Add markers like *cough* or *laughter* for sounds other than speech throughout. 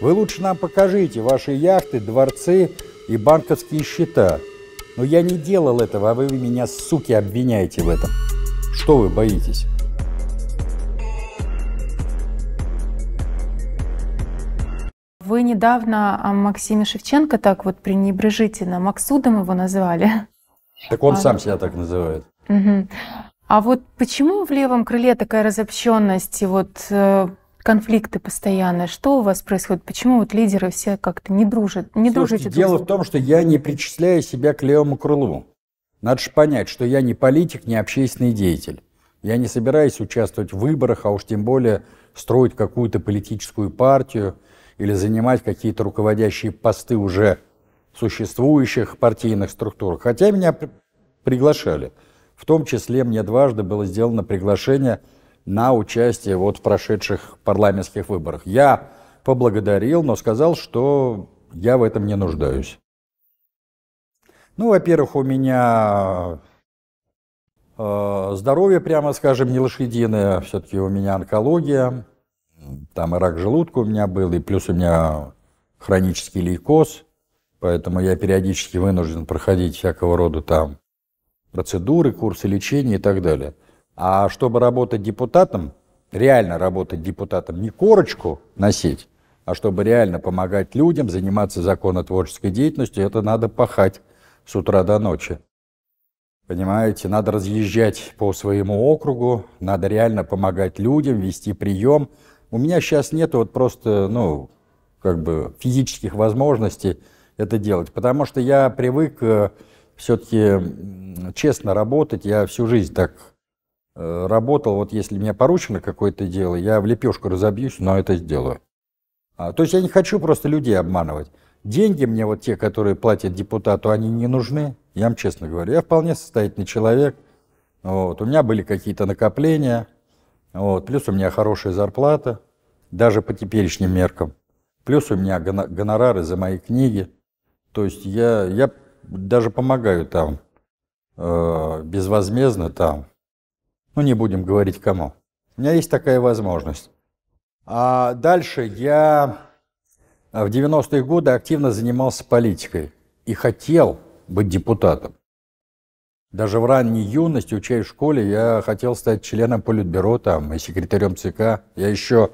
Вы лучше нам покажите ваши яхты, дворцы и банковские счета. Но я не делал этого, а вы меня, суки, обвиняете в этом. Что вы боитесь? Вы недавно о а, Максиме Шевченко так вот пренебрежительно Максудом его назвали. Так он а... сам себя так называет. Угу. А вот почему в левом крыле такая разобщенность? вот э, конфликты постоянные? Что у вас происходит? Почему вот лидеры все как-то не дружат? Не Слушайте, дружите дело в том, что я не причисляю себя к левому крылу. Надо же понять, что я не политик, не общественный деятель. Я не собираюсь участвовать в выборах, а уж тем более строить какую-то политическую партию или занимать какие-то руководящие посты уже существующих партийных структур. Хотя меня приглашали. В том числе мне дважды было сделано приглашение – на участие вот в прошедших парламентских выборах. Я поблагодарил, но сказал, что я в этом не нуждаюсь. Ну, во-первых, у меня э, здоровье, прямо скажем, не лошадиное. Все-таки у меня онкология, там и рак желудка у меня был, и плюс у меня хронический лейкоз. Поэтому я периодически вынужден проходить всякого рода там процедуры, курсы лечения и так далее. А чтобы работать депутатом, реально работать депутатом, не корочку носить, а чтобы реально помогать людям, заниматься законотворческой деятельностью, это надо пахать с утра до ночи. Понимаете, надо разъезжать по своему округу, надо реально помогать людям, вести прием. У меня сейчас нет вот просто, ну, как бы физических возможностей это делать, потому что я привык э, все-таки честно работать, я всю жизнь так Э, работал, вот если мне поручено какое-то дело, я в лепешку разобьюсь, но это сделаю. А, то есть я не хочу просто людей обманывать. Деньги мне вот те, которые платят депутату, они не нужны, я вам честно говорю. Я вполне состоятельный человек. Вот. У меня были какие-то накопления, вот. плюс у меня хорошая зарплата, даже по теперешним меркам. Плюс у меня гонорары за мои книги. То есть я, я даже помогаю там, э, безвозмездно там, ну не будем говорить кому. У меня есть такая возможность. А дальше я а, в 90-е годы активно занимался политикой и хотел быть депутатом. Даже в ранней юности, учаясь в школе, я хотел стать членом Политбюро там, и секретарем ЦК. Я еще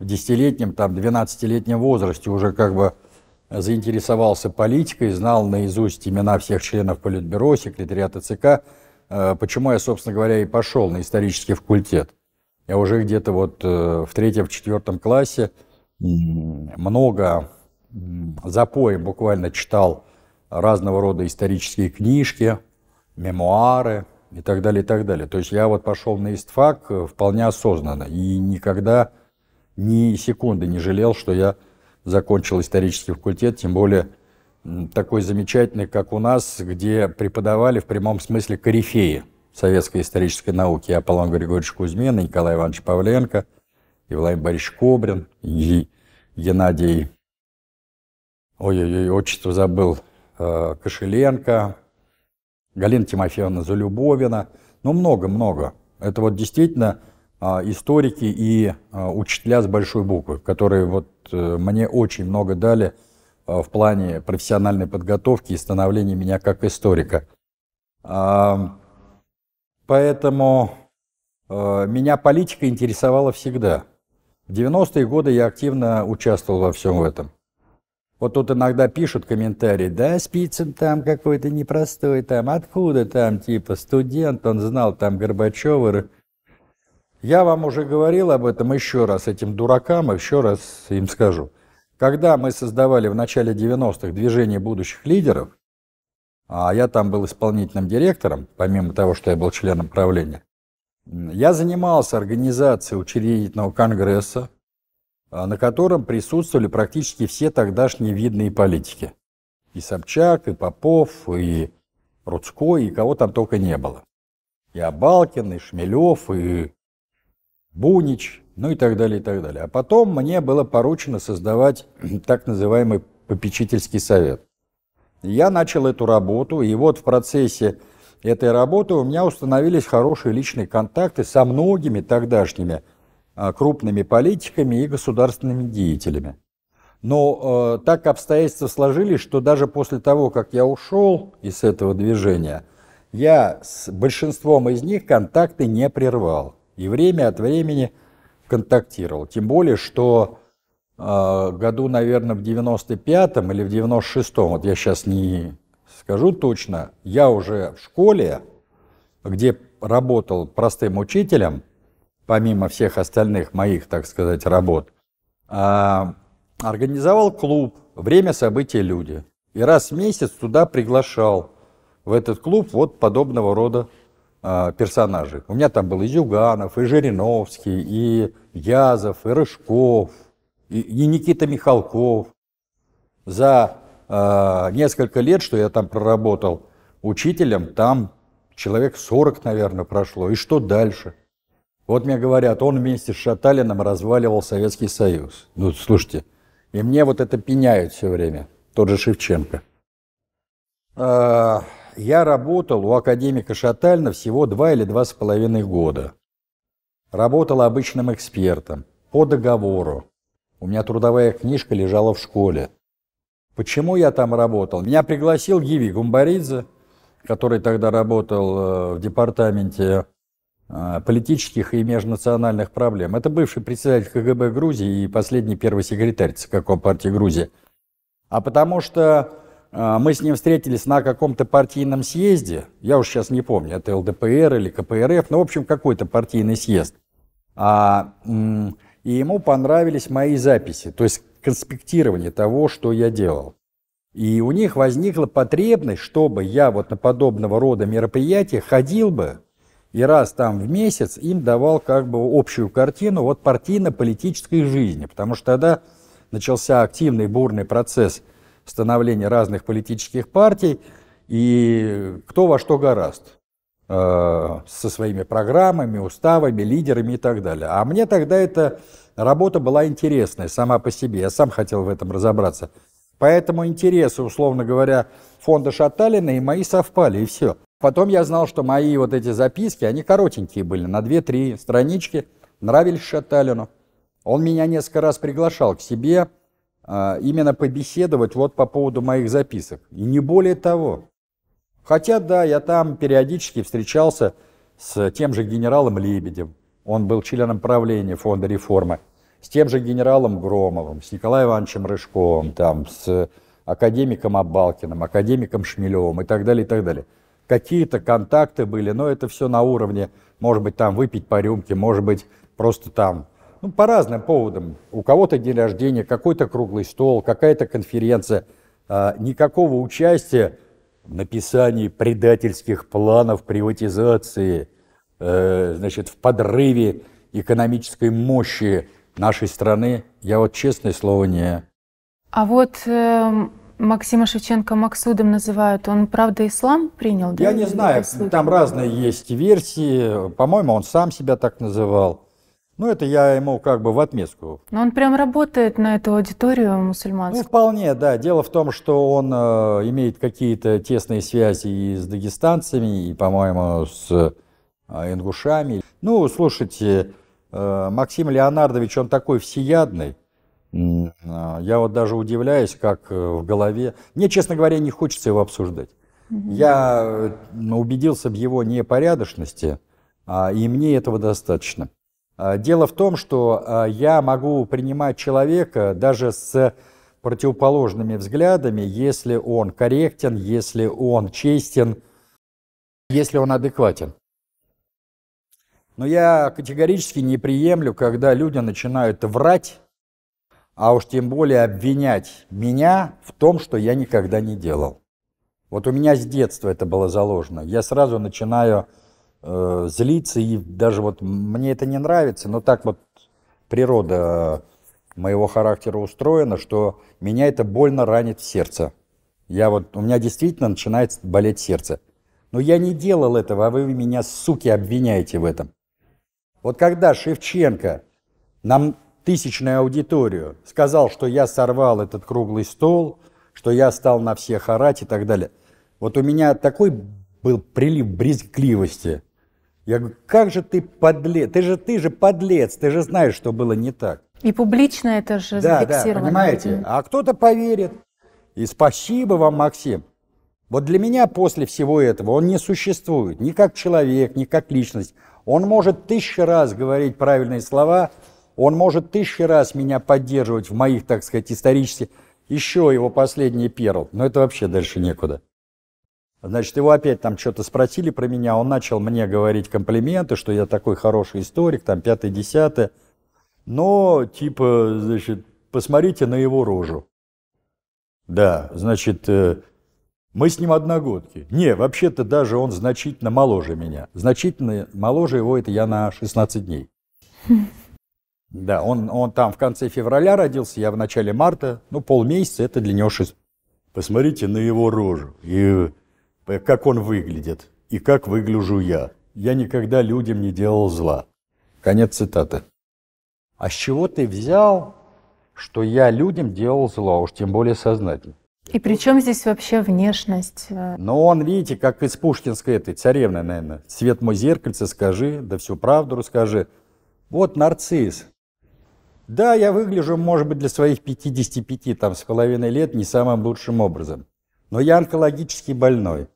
в 10-летнем, там, 12-летнем возрасте уже как бы заинтересовался политикой, знал наизусть имена всех членов Политбюро, секретариата ЦК – Э, почему я, собственно говоря, и пошел на исторический факультет. Я уже где-то вот э, в третьем, в четвертом классе много запоем буквально читал разного рода исторические книжки, мемуары и так далее, и так далее. То есть я вот пошел на истфак э, вполне осознанно и никогда ни секунды не жалел, что я закончил исторический факультет, тем более такой замечательный, как у нас, где преподавали в прямом смысле корифеи советской исторической науки. И Аполлон Григорьевич Кузьмин, Николай Иванович Павленко, и Владимир Борисович Кобрин, и Геннадий... Ой-ой-ой, отчество забыл. Э, Кошеленко, Галина Тимофеевна Залюбовина. Ну, много-много. Это вот действительно а, историки и а, учителя с большой буквы, которые вот э, мне очень много дали – а, в плане профессиональной подготовки и становления меня как историка. А, поэтому а, меня политика интересовала всегда. В 90-е годы я активно участвовал во всем этом. Вот тут иногда пишут комментарии, да, Спицын там какой-то непростой, там, откуда там, типа, студент, он знал там Горбачева. Я вам уже говорил об этом еще раз, этим дуракам, еще раз им скажу. Когда мы создавали в начале 90-х движение будущих лидеров, а я там был исполнительным директором, помимо того, что я был членом правления, я занимался организацией учредительного конгресса, а, на котором присутствовали практически все тогдашние видные политики. И Собчак, и Попов, и Рудской, и кого там только не было. И Абалкин, и Шмелев, и Бунич, ну и так далее, и так далее. А потом мне было поручено создавать *clears throat* так называемый попечительский совет. Я начал эту работу, и вот в процессе этой работы у меня установились хорошие личные контакты со многими тогдашними а, крупными политиками и государственными деятелями. Но э, так обстоятельства сложились, что даже после того, как я ушел из этого движения, я с большинством из них контакты не прервал. И время от времени – контактировал. Тем более, что э, году, наверное, в 95-м или в 96-м, вот я сейчас не скажу точно, я уже в школе, где работал простым учителем, помимо всех остальных моих, так сказать, работ, э, организовал клуб «Время, события, люди». И раз в месяц туда приглашал в этот клуб вот подобного рода э, персонажей. У меня там был и Зюганов, и Жириновский, и Язов, и Рыжков, и, Никита Михалков. За э, несколько лет, что я там проработал учителем, там человек 40, наверное, прошло. И что дальше? Вот мне говорят, он вместе с Шаталиным разваливал Советский Союз. Ну, слушайте, и мне вот это пеняют все время, тот же Шевченко. Э, я работал у академика Шатальна всего два или два с половиной года. Работал обычным экспертом, по договору. У меня трудовая книжка лежала в школе. Почему я там работал? Меня пригласил Гиви Гумбаридзе, который тогда работал э, в департаменте э, политических и межнациональных проблем. Это бывший председатель КГБ Грузии и последний первый секретарь ЦК партии Грузии. А потому что а, мы с ним встретились на каком-то партийном съезде, я уж сейчас не помню, это ЛДПР или КПРФ, ну, в общем, какой-то партийный съезд. А, и ему понравились мои записи, то есть конспектирование того, что я делал. И у них возникла потребность, чтобы я вот на подобного рода мероприятия ходил бы и раз там в месяц им давал как бы общую картину вот партийно-политической жизни, потому что тогда начался активный бурный процесс – становления разных политических партий и кто во что гораст э, со своими программами, уставами, лидерами и так далее. А мне тогда эта работа была интересная сама по себе, я сам хотел в этом разобраться. Поэтому интересы, условно говоря, фонда Шаталина и мои совпали, и все. Потом я знал, что мои вот эти записки, они коротенькие были, на 2-3 странички, нравились Шаталину. Он меня несколько раз приглашал к себе, а, именно побеседовать вот по поводу моих записок. И не более того. Хотя, да, я там периодически встречался с тем же генералом Лебедем, он был членом правления фонда реформы, с тем же генералом Громовым, с Николаем Ивановичем Рыжковым, там, с академиком Абалкиным, академиком Шмелевым и так далее, и так далее. Какие-то контакты были, но это все на уровне, может быть, там выпить по рюмке, может быть, просто там ну, по разным поводам. У кого-то день рождения, какой-то круглый стол, какая-то конференция. А, никакого участия в написании предательских планов приватизации, э, значит, в подрыве экономической мощи нашей страны, я вот честное слово не... А вот э, Максима Шевченко Максудом называют. Он, правда, ислам принял? Я да? не знаю. Там разные есть версии. По-моему, он сам себя так называл. Ну, это я ему как бы в отместку. Но он прям работает на эту аудиторию мусульманскую. Ну, вполне, да. Дело в том, что он э, имеет какие-то тесные связи и с дагестанцами, и, по-моему, с э, ингушами. Ну, слушайте, э, Максим Леонардович, он такой всеядный. Э, я вот даже удивляюсь, как э, в голове... Мне, честно говоря, не хочется его обсуждать. Я э, убедился в его непорядочности, а, и мне этого достаточно. А, дело в том, что а, я могу принимать человека даже с противоположными взглядами, если он корректен, если он честен, если он адекватен. Но я категорически не приемлю, когда люди начинают врать, а уж тем более обвинять меня в том, что я никогда не делал. Вот у меня с детства это было заложено. Я сразу начинаю э, злиться, и даже вот мне это не нравится, но так вот природа моего характера устроена, что меня это больно ранит в сердце. Я вот, у меня действительно начинает болеть сердце. Но я не делал этого, а вы меня, суки, обвиняете в этом. Вот когда Шевченко нам тысячную аудиторию сказал, что я сорвал этот круглый стол, что я стал на всех орать и так далее, вот у меня такой был прилив брезгливости. Я говорю, как же ты подлец, ты же, ты же подлец, ты же знаешь, что было не так. И публично это же да, зафиксировано. Да, понимаете? А кто-то поверит. И спасибо вам, Максим. Вот для меня после всего этого он не существует ни как человек, ни как личность. Он может тысячи раз говорить правильные слова, он может тысячи раз меня поддерживать в моих, так сказать, исторических... Еще его последний перл, но это вообще дальше некуда. Значит, его опять там что-то спросили про меня, он начал мне говорить комплименты, что я такой хороший историк, там, пятый, десятый. Но, типа, значит, посмотрите на его рожу. Да, значит, э, мы с ним одногодки. Не, вообще-то даже он значительно моложе меня. Значительно моложе его это я на 16 дней. Хм. Да, он, он там в конце февраля родился, я в начале марта. Ну, полмесяца, это для него 6. Посмотрите на его рожу. И Э, как он выглядит и как выгляжу я. Я никогда людям не делал зла. Конец цитаты. А с чего ты взял, что я людям делал зла, уж тем более сознательно? И при чем здесь вообще внешность? Но он, видите, как из пушкинской этой царевны, наверное. «Свет мой зеркальце, скажи, да всю правду расскажи». Вот нарцисс. Да, я выгляжу, может быть, для своих 55 там, с половиной лет не самым лучшим образом. Но я онкологически больной.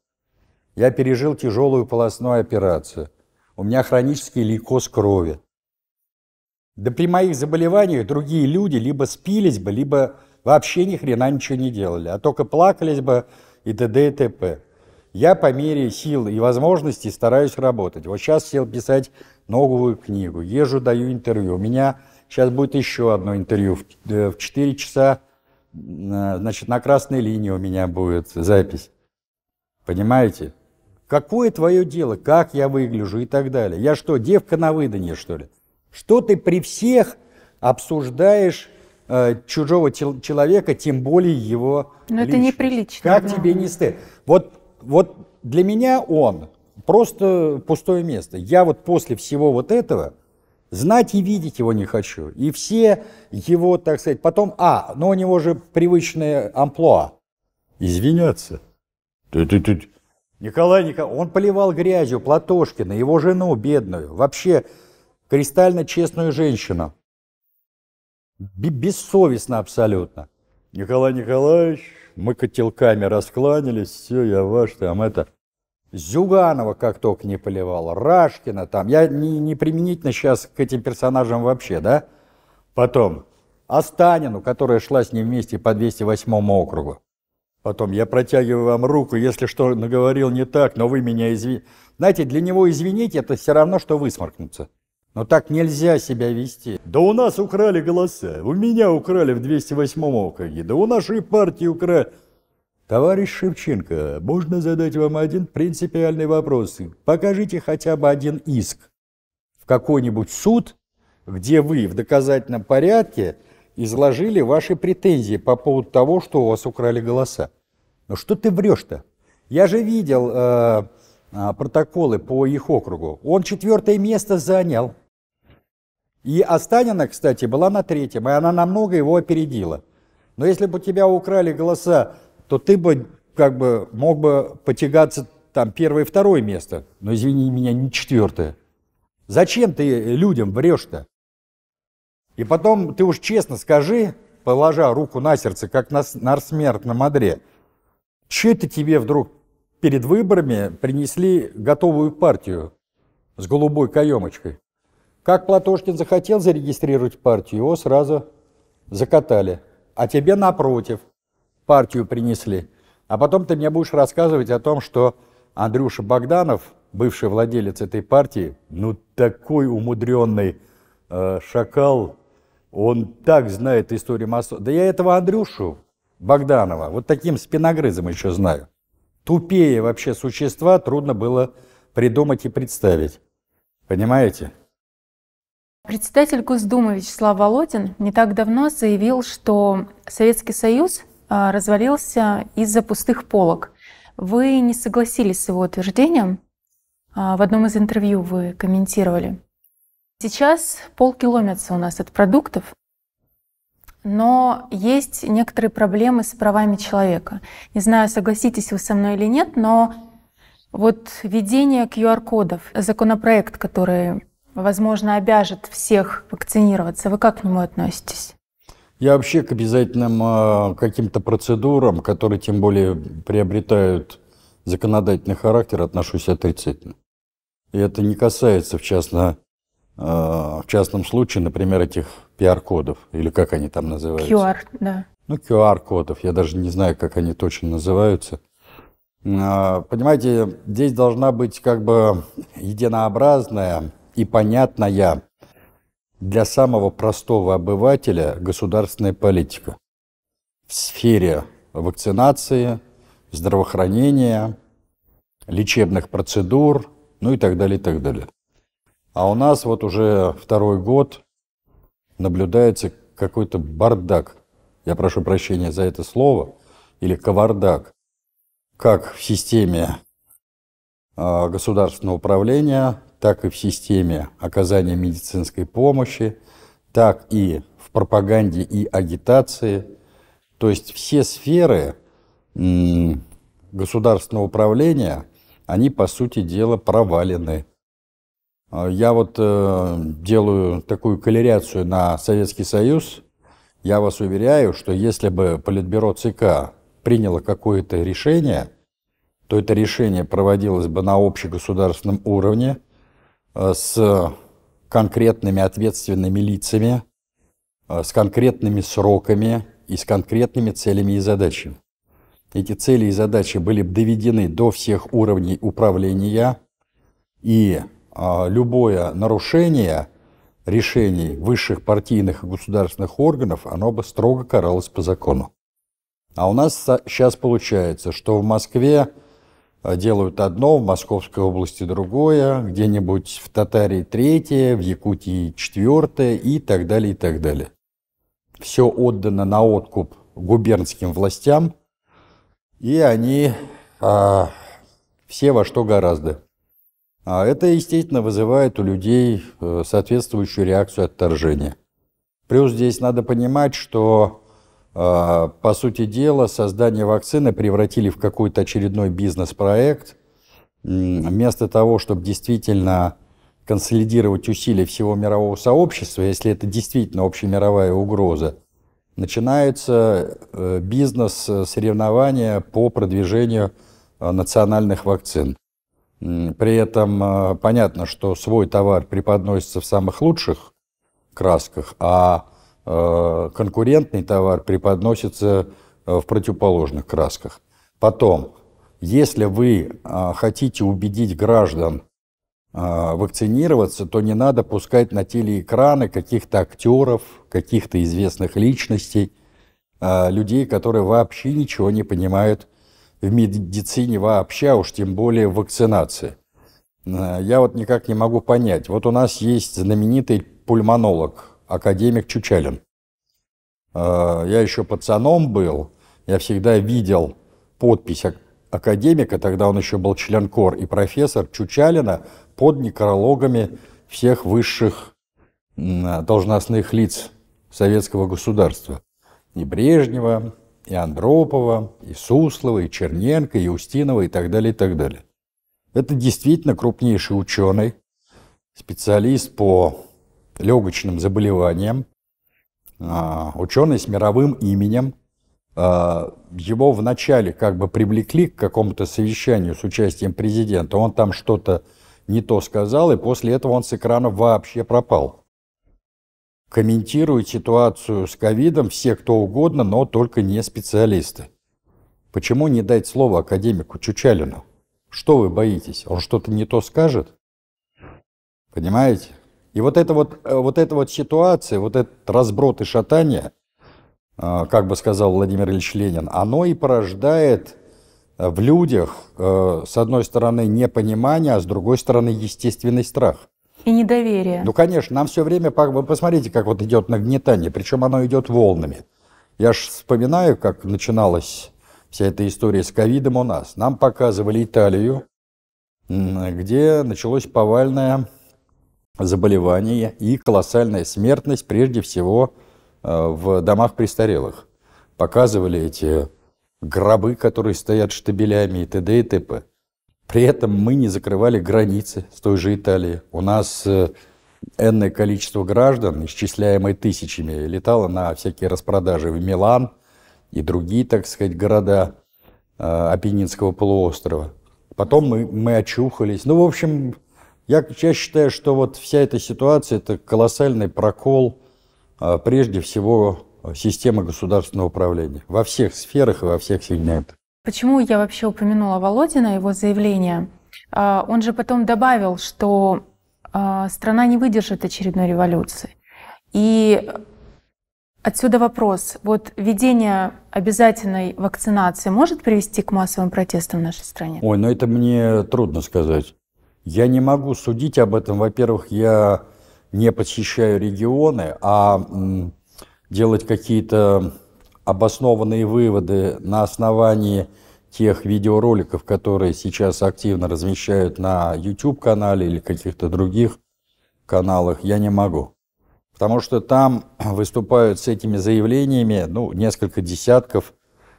Я пережил тяжелую полостную операцию. У меня хронический лейкоз крови. Да при моих заболеваниях другие люди либо спились бы, либо вообще ни хрена ничего не делали, а только плакались бы и т.д. и т.п. Я по мере сил и возможностей стараюсь работать. Вот сейчас сел писать новую книгу, езжу, даю интервью. У меня сейчас будет еще одно интервью в 4 э, часа, э, значит, на красной линии у меня будет запись. Понимаете? Какое твое дело, как я выгляжу и так далее? Я что, девка на выданье, что ли? Что ты при всех обсуждаешь э, чужого тел- человека, тем более его Но личность? это неприлично. Как да. тебе не стыд? Вот, вот для меня он просто пустое место. Я вот после всего вот этого знать и видеть его не хочу. И все его, так сказать, потом... А, но у него же привычное амплуа. Извиняться. Ты, ты, ты, Николай Николаевич, он поливал грязью Платошкина, его жену бедную, вообще кристально честную женщину. Б бессовестно абсолютно. Николай Николаевич, мы котелками раскланялись, все, я ваш, там это... Зюганова как только не поливал, Рашкина там. Я не, не применительно сейчас к этим персонажам вообще, да? Потом Астанину, которая шла с ним вместе по 208 округу. Потом я протягиваю вам руку, если что наговорил не так, но вы меня извините. Знаете, для него извинить это все равно, что высморкнуться. Но так нельзя себя вести. Да у нас украли голоса, у меня украли в 208 округе, да у нашей партии украли... Товарищ Шевченко, можно задать вам один принципиальный вопрос? Покажите хотя бы один иск в какой-нибудь суд, где вы в доказательном порядке изложили ваши претензии по поводу того, что у вас украли голоса. Но ну что ты врешь-то? Я же видел э, а, протоколы по их округу. Он четвертое место занял. И Останина, кстати, была на третьем, и она намного его опередила. Но если бы у тебя украли голоса, то ты бы как бы мог бы потягаться там первое и второе место. Но извини меня, не четвертое. Зачем ты людям врешь-то? И потом ты уж честно скажи, положа руку на сердце, как на, на смертном одре, что это тебе вдруг перед выборами принесли готовую партию с голубой каемочкой? Как Платошкин захотел зарегистрировать партию, его сразу закатали. А тебе напротив партию принесли. А потом ты мне будешь рассказывать о том, что Андрюша Богданов, бывший владелец этой партии, ну такой умудренный э, шакал, он так знает историю масонства. Да я этого Андрюшу Богданова вот таким спиногрызом еще знаю. Тупее вообще существа трудно было придумать и представить. Понимаете? Председатель Госдумы Вячеслав Володин не так давно заявил, что Советский Союз а, развалился из-за пустых полок. Вы не согласились с его утверждением? А, в одном из интервью вы комментировали. Сейчас полкилометра у нас от продуктов, но есть некоторые проблемы с правами человека. Не знаю, согласитесь вы со мной или нет, но вот введение QR-кодов, законопроект, который, возможно, обяжет всех вакцинироваться, вы как к нему относитесь? Я вообще к обязательным а, каким-то процедурам, которые тем более приобретают законодательный характер, отношусь отрицательно. И это не касается, в частности, Э, в частном случае, например, этих пиар-кодов, или как они там называются? QR, да. Ну, QR-кодов, я даже не знаю, как они точно называются. Э, понимаете, здесь должна быть как бы единообразная и понятная для самого простого обывателя государственная политика в сфере вакцинации, здравоохранения, лечебных процедур, ну и так далее, и так далее. А у нас вот уже второй год наблюдается какой-то бардак. Я прошу прощения за это слово. Или кавардак. Как в системе а, государственного управления, так и в системе оказания медицинской помощи, так и в пропаганде и агитации. То есть все сферы государственного управления, они, по сути дела, провалены. А, я вот э, делаю такую коллеряцию на Советский Союз. Я вас уверяю, что если бы Политбюро ЦК приняло какое-то решение, то это решение проводилось бы на общегосударственном уровне э, с конкретными ответственными лицами, э, с конкретными сроками и с конкретными целями и задачами. Эти цели и задачи были бы доведены до всех уровней управления и а, любое нарушение решений высших партийных и государственных органов, оно бы строго каралось по закону. А у нас сейчас получается, что в Москве а, делают одно, в Московской области другое, где-нибудь в Татарии третье, в Якутии четвертое и так далее, и так далее. Все отдано на откуп губернским властям, и они а, все во что гораздо. А это, естественно, вызывает у людей э, соответствующую реакцию отторжения. Плюс здесь надо понимать, что, а, по сути дела, создание вакцины превратили в какой-то очередной бизнес-проект. Вместо того, чтобы действительно консолидировать усилия всего мирового сообщества, если это действительно общемировая угроза, начинается э, бизнес-соревнования э, по продвижению национальных вакцин. При этом а, понятно, что свой товар преподносится в самых лучших красках, а, а конкурентный товар преподносится а, в противоположных красках. Потом, если вы хотите убедить граждан вакцинироваться, то не надо пускать на телеэкраны каких-то актеров, каких-то известных личностей, людей, которые вообще ничего не понимают в медицине вообще, а уж тем более в вакцинации. Э, я вот никак не могу понять. Вот у нас есть знаменитый пульмонолог, академик Чучалин. Э, я еще пацаном был, я всегда видел подпись академика, тогда он еще был членкор и профессор Чучалина под некрологами всех высших должностных лиц советского государства. И Брежнева, и Андропова, и Суслова, и Черненко, и Устинова и так далее, и так далее. Это действительно крупнейший ученый, специалист по легочным заболеваниям, а, ученый с мировым именем. А, его вначале как бы привлекли к какому-то совещанию с участием президента. Он там что-то не то сказал, и после этого он с экрана вообще пропал комментируют ситуацию с ковидом все кто угодно, но только не специалисты. Почему не дать слово академику Чучалину? Что вы боитесь? Он что-то не то скажет? Понимаете? И вот эта вот, э, вот эта вот ситуация, вот этот разброд и шатание, э, как бы сказал Владимир Ильич Ленин, оно и порождает э, в людях, с одной стороны, непонимание, а с другой стороны, естественный страх. И недоверие. Ну, конечно, нам все время, вы посмотрите, как вот идет нагнетание, причем оно идет волнами. Я же вспоминаю, как начиналась вся эта история с ковидом у нас. Нам показывали Италию, где началось повальное заболевание и колоссальная смертность, прежде всего, э, в домах престарелых. Показывали эти гробы, которые стоят штабелями и т.д. и т.п. При этом мы не закрывали границы с той же Италией. У нас э, энное количество граждан, исчисляемое тысячами, летало на всякие распродажи в Милан и другие, так сказать, города э, Апеннинского полуострова. Потом мы, мы очухались. Ну, в общем, я, я считаю, что вот вся эта ситуация – это колоссальный прокол, э, прежде всего, системы государственного управления во всех сферах и во всех сегментах. Почему я вообще упомянула Володина, его заявление? А, он же потом добавил, что а, страна не выдержит очередной революции. И отсюда вопрос. Вот введение обязательной вакцинации может привести к массовым протестам в нашей стране? Ой, ну это мне трудно сказать. Я не могу судить об этом. Во-первых, я не посещаю регионы, а делать какие-то обоснованные выводы на основании тех видеороликов, которые сейчас активно размещают на YouTube-канале или каких-то других каналах, я не могу. Потому что там *clears throat* выступают с этими заявлениями ну, несколько десятков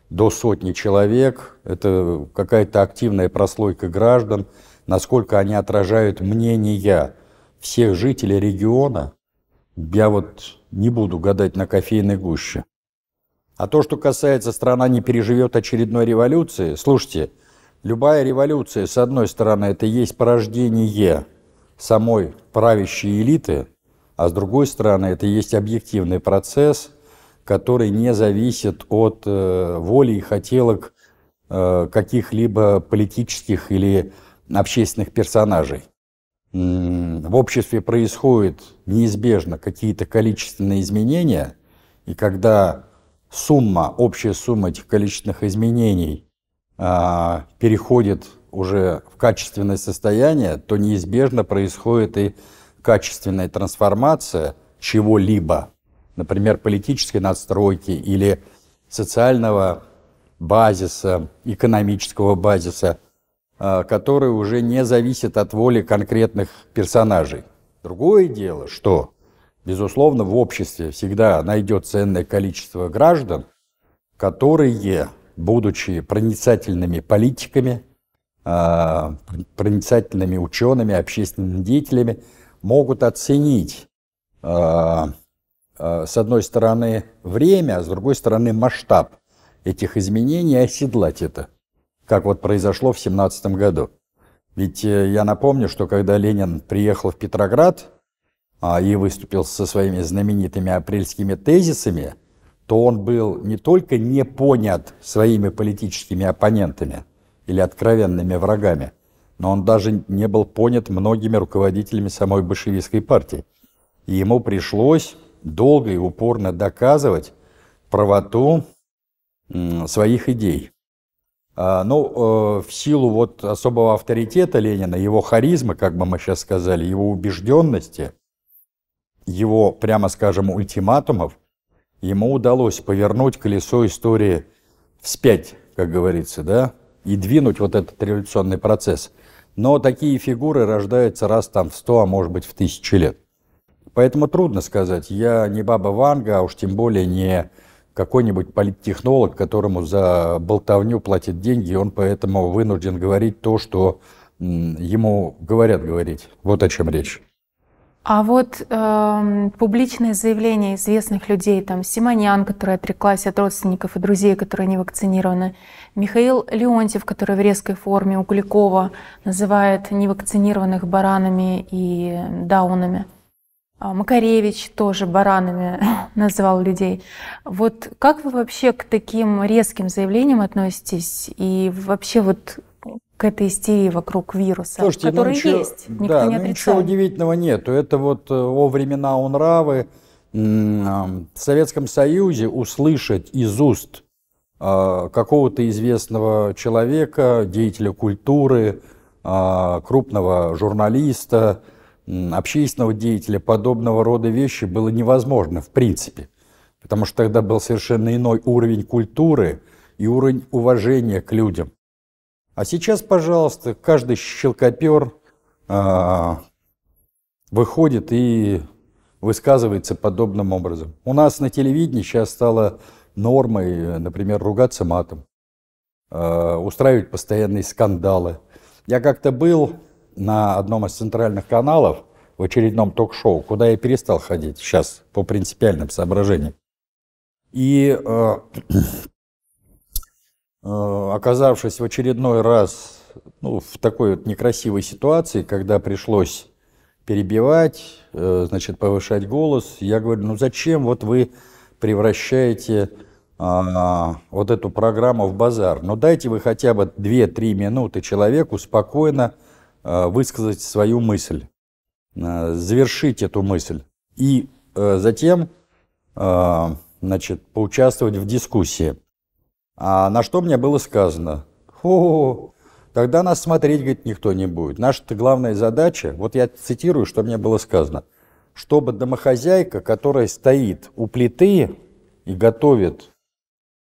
до сотни человек. Это какая-то активная прослойка граждан, насколько они отражают мнения всех жителей региона. Я вот не буду гадать на кофейной гуще. А то, что касается страна не переживет очередной революции, слушайте, любая революция, с одной стороны, это есть порождение самой правящей элиты, а с другой стороны, это есть объективный процесс, который не зависит от э, воли и хотелок э, каких-либо политических или общественных персонажей. В обществе происходят неизбежно какие-то количественные изменения, и когда сумма, общая сумма этих количественных изменений а, переходит уже в качественное состояние, то неизбежно происходит и качественная трансформация чего-либо, например, политической настройки или социального базиса, экономического базиса, а, который уже не зависит от воли конкретных персонажей. Другое дело, что Безусловно, в обществе всегда найдет ценное количество граждан, которые, будучи проницательными политиками, а, проницательными учеными, общественными деятелями, могут оценить, а, а, с одной стороны, время, а с другой стороны, масштаб этих изменений и оседлать это, как вот произошло в 17 году. Ведь э, я напомню, что когда Ленин приехал в Петроград – а, и выступил со своими знаменитыми апрельскими тезисами, то он был не только не понят своими политическими оппонентами или откровенными врагами, но он даже не был понят многими руководителями самой большевистской партии. И ему пришлось долго и упорно доказывать правоту своих идей. А, но ну, э, в силу вот особого авторитета Ленина, его харизмы, как бы мы сейчас сказали, его убежденности – его, прямо скажем, ультиматумов, ему удалось повернуть колесо истории вспять, как говорится, да, и двинуть вот этот революционный процесс. Но такие фигуры рождаются раз там в сто, а может быть в тысячи лет. Поэтому трудно сказать. Я не баба Ванга, а уж тем более не какой-нибудь политтехнолог, которому за болтовню платят деньги, и он поэтому вынужден говорить то, что ему говорят говорить. Вот о чем речь. А вот э, публичные заявления известных людей, там Симоньян, которая отреклась от родственников и друзей, которые не вакцинированы, Михаил Леонтьев, который в резкой форме у Куликова называет невакцинированных баранами и даунами, а Макаревич тоже баранами *laughs* называл людей. Вот как вы вообще к таким резким заявлениям относитесь? И вообще вот к этой истерии вокруг вируса, Слушайте, ну который ну, ничего, есть, никто да, не ну отрицает. Ничего удивительного нету. Это вот э, о времена Унравы в Советском Союзе услышать из уст а, какого-то известного человека, деятеля культуры, а, крупного журналиста, общественного деятеля, подобного рода вещи было невозможно в принципе. Потому что тогда был совершенно иной уровень культуры и уровень уважения к людям. А сейчас, пожалуйста, каждый щелкопер э, а, выходит и высказывается подобным образом. У нас на телевидении сейчас стало нормой, например, ругаться матом, э, устраивать постоянные скандалы. Я как-то был на одном из центральных каналов в очередном ток-шоу, куда я перестал ходить сейчас по принципиальным соображениям. И а, Э, оказавшись в очередной раз ну, в такой вот некрасивой ситуации, когда пришлось перебивать, э, значит, повышать голос, я говорю, ну зачем вот вы превращаете а, вот эту программу в базар? Ну дайте вы хотя бы 2-3 минуты человеку спокойно а, высказать свою мысль, а, завершить эту мысль и а, затем, а, значит, поучаствовать в дискуссии. А на что мне было сказано? хо Тогда нас смотреть, говорит, никто не будет. Наша-то главная задача, вот я цитирую, что мне было сказано, чтобы домохозяйка, которая стоит у плиты и готовит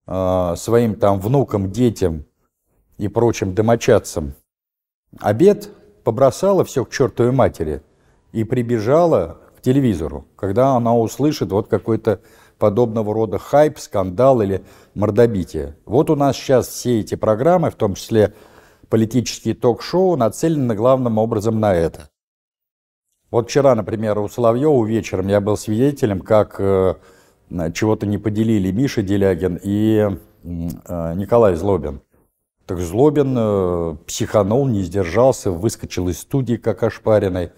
э, своим там внукам, детям и прочим домочадцам обед, побросала все к чертовой матери и прибежала к телевизору, когда она услышит вот какой-то подобного рода хайп, скандал или мордобитие. Вот у нас сейчас все эти программы, в том числе политические ток-шоу, нацелены главным образом на это. Вот вчера, например, у Соловьева вечером я был свидетелем, как э, чего-то не поделили Миша Делягин и э, Николай Злобин. Так Злобин э, психанул, не сдержался, выскочил из студии как ошпаренный.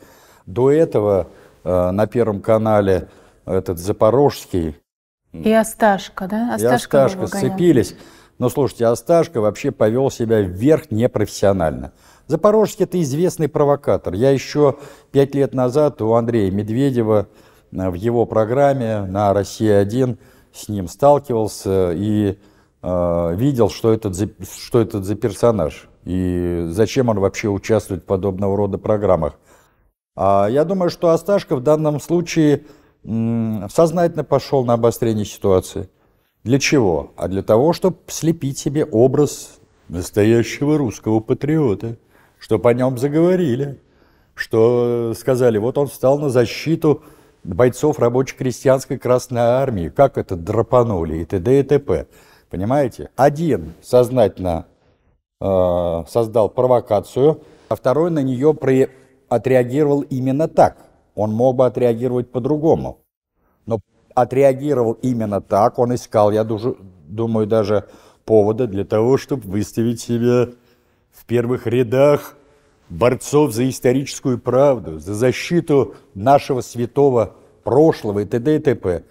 До этого э, на Первом канале этот Запорожский и Осташка, да? Осташка и Осташка сцепились. Но слушайте, Осташка вообще повел себя вверх непрофессионально. Запорожский – это известный провокатор. Я еще пять лет назад у Андрея Медведева э, в его программе на «Россия-1» с ним сталкивался и э, видел, что этот за, что это за персонаж и зачем он вообще участвует в подобного рода программах. А я думаю, что Осташка в данном случае – сознательно пошел на обострение ситуации. Для чего? А для того, чтобы слепить себе образ настоящего русского патриота, чтобы о нем заговорили, что э, сказали, вот он встал на защиту бойцов рабоче-крестьянской Красной Армии, как это драпанули и т.д. и т.п. Понимаете? Один сознательно э, создал провокацию, а второй на нее при... отреагировал именно так он мог бы отреагировать по-другому. Но отреагировал именно так, он искал, я душу, думаю, даже повода для того, чтобы выставить себя в первых рядах борцов за историческую правду, за защиту нашего святого прошлого и т.д. и т.п.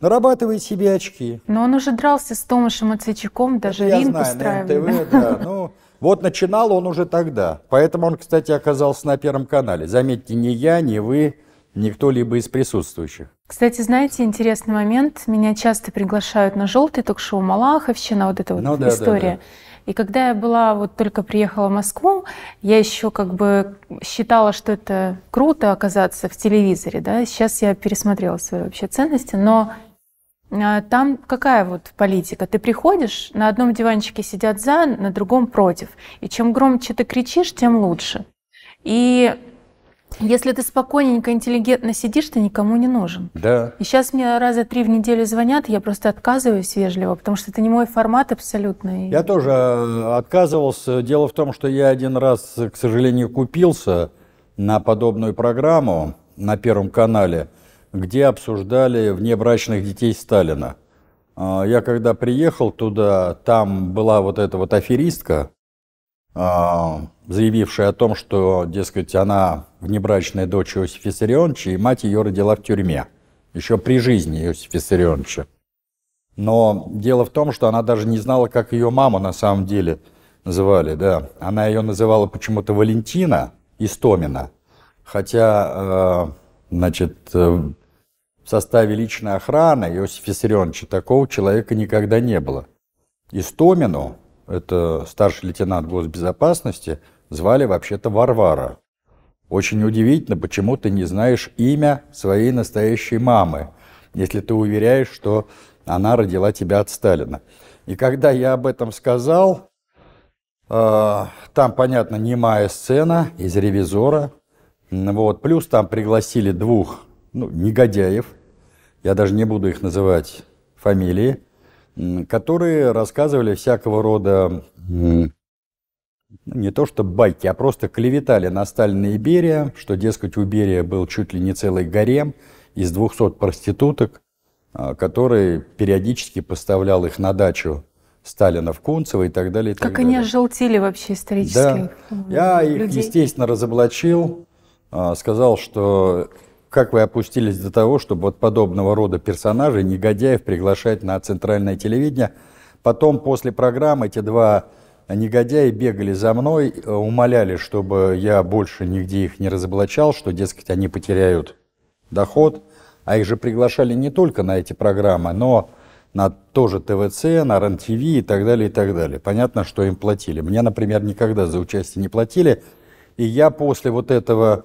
Нарабатывает себе очки. Но он уже дрался с Томашем и Цичаком, даже Это ринг знаю, На НТВ, да. Ну, вот начинал он уже тогда. Поэтому он, кстати, оказался на Первом канале. Заметьте, не я, не вы, никто либо из присутствующих. Кстати, знаете, интересный момент. Меня часто приглашают на желтый ток-шоу «Малаховщина», вот эта вот ну, да, история. Да, да. И когда я была, вот только приехала в Москву, я еще как бы считала, что это круто оказаться в телевизоре, да. Сейчас я пересмотрела свои вообще ценности, но а, там какая вот политика? Ты приходишь, на одном диванчике сидят за, на другом против. И чем громче ты кричишь, тем лучше. И если ты спокойненько, интеллигентно сидишь, ты никому не нужен. Да. И сейчас мне раза три в неделю звонят, я просто отказываюсь вежливо, потому что это не мой формат абсолютно. Я тоже э, отказывался. Дело в том, что я один раз, э, к сожалению, купился на подобную программу на Первом канале, где обсуждали внебрачных детей Сталина. А, я когда приехал туда, там была вот эта вот аферистка, а, заявившая о том, что, дескать, она внебрачная дочь Иосифа Виссарионовича, и мать ее родила в тюрьме, еще при жизни Иосифа Виссарионовича. Но дело в том, что она даже не знала, как ее маму на самом деле называли, да. Она ее называла почему-то Валентина Истомина, хотя, э, значит, э, в составе личной охраны Иосифа Виссарионовича такого человека никогда не было. Истомину это старший лейтенант госбезопасности, звали вообще-то Варвара. Очень удивительно, почему ты не знаешь имя своей настоящей мамы, если ты уверяешь, что она родила тебя от Сталина. И когда я об этом сказал, э, там, понятно, немая сцена из «Ревизора», вот, плюс там пригласили двух ну, негодяев, я даже не буду их называть фамилии, которые рассказывали всякого рода ну, не то что байки, а просто клеветали на Сталина и Берия, что, дескать, у Берия был чуть ли не целый гарем из 200 проституток, а, который периодически поставлял их на дачу Сталина в Кунцево и так далее. И так как далее. они желтели вообще исторических да. людей. Я их, естественно, разоблачил, а, сказал, что как вы опустились до того, чтобы вот подобного рода персонажей, негодяев, приглашать на центральное телевидение? Потом, после программы, эти два негодяи бегали за мной, э, умоляли, чтобы я больше нигде их не разоблачал, что, дескать, они потеряют доход. А их же приглашали не только на эти программы, но на тоже ТВЦ, на рен и так далее, и так далее. Понятно, что им платили. Мне, например, никогда за участие не платили. И я после вот этого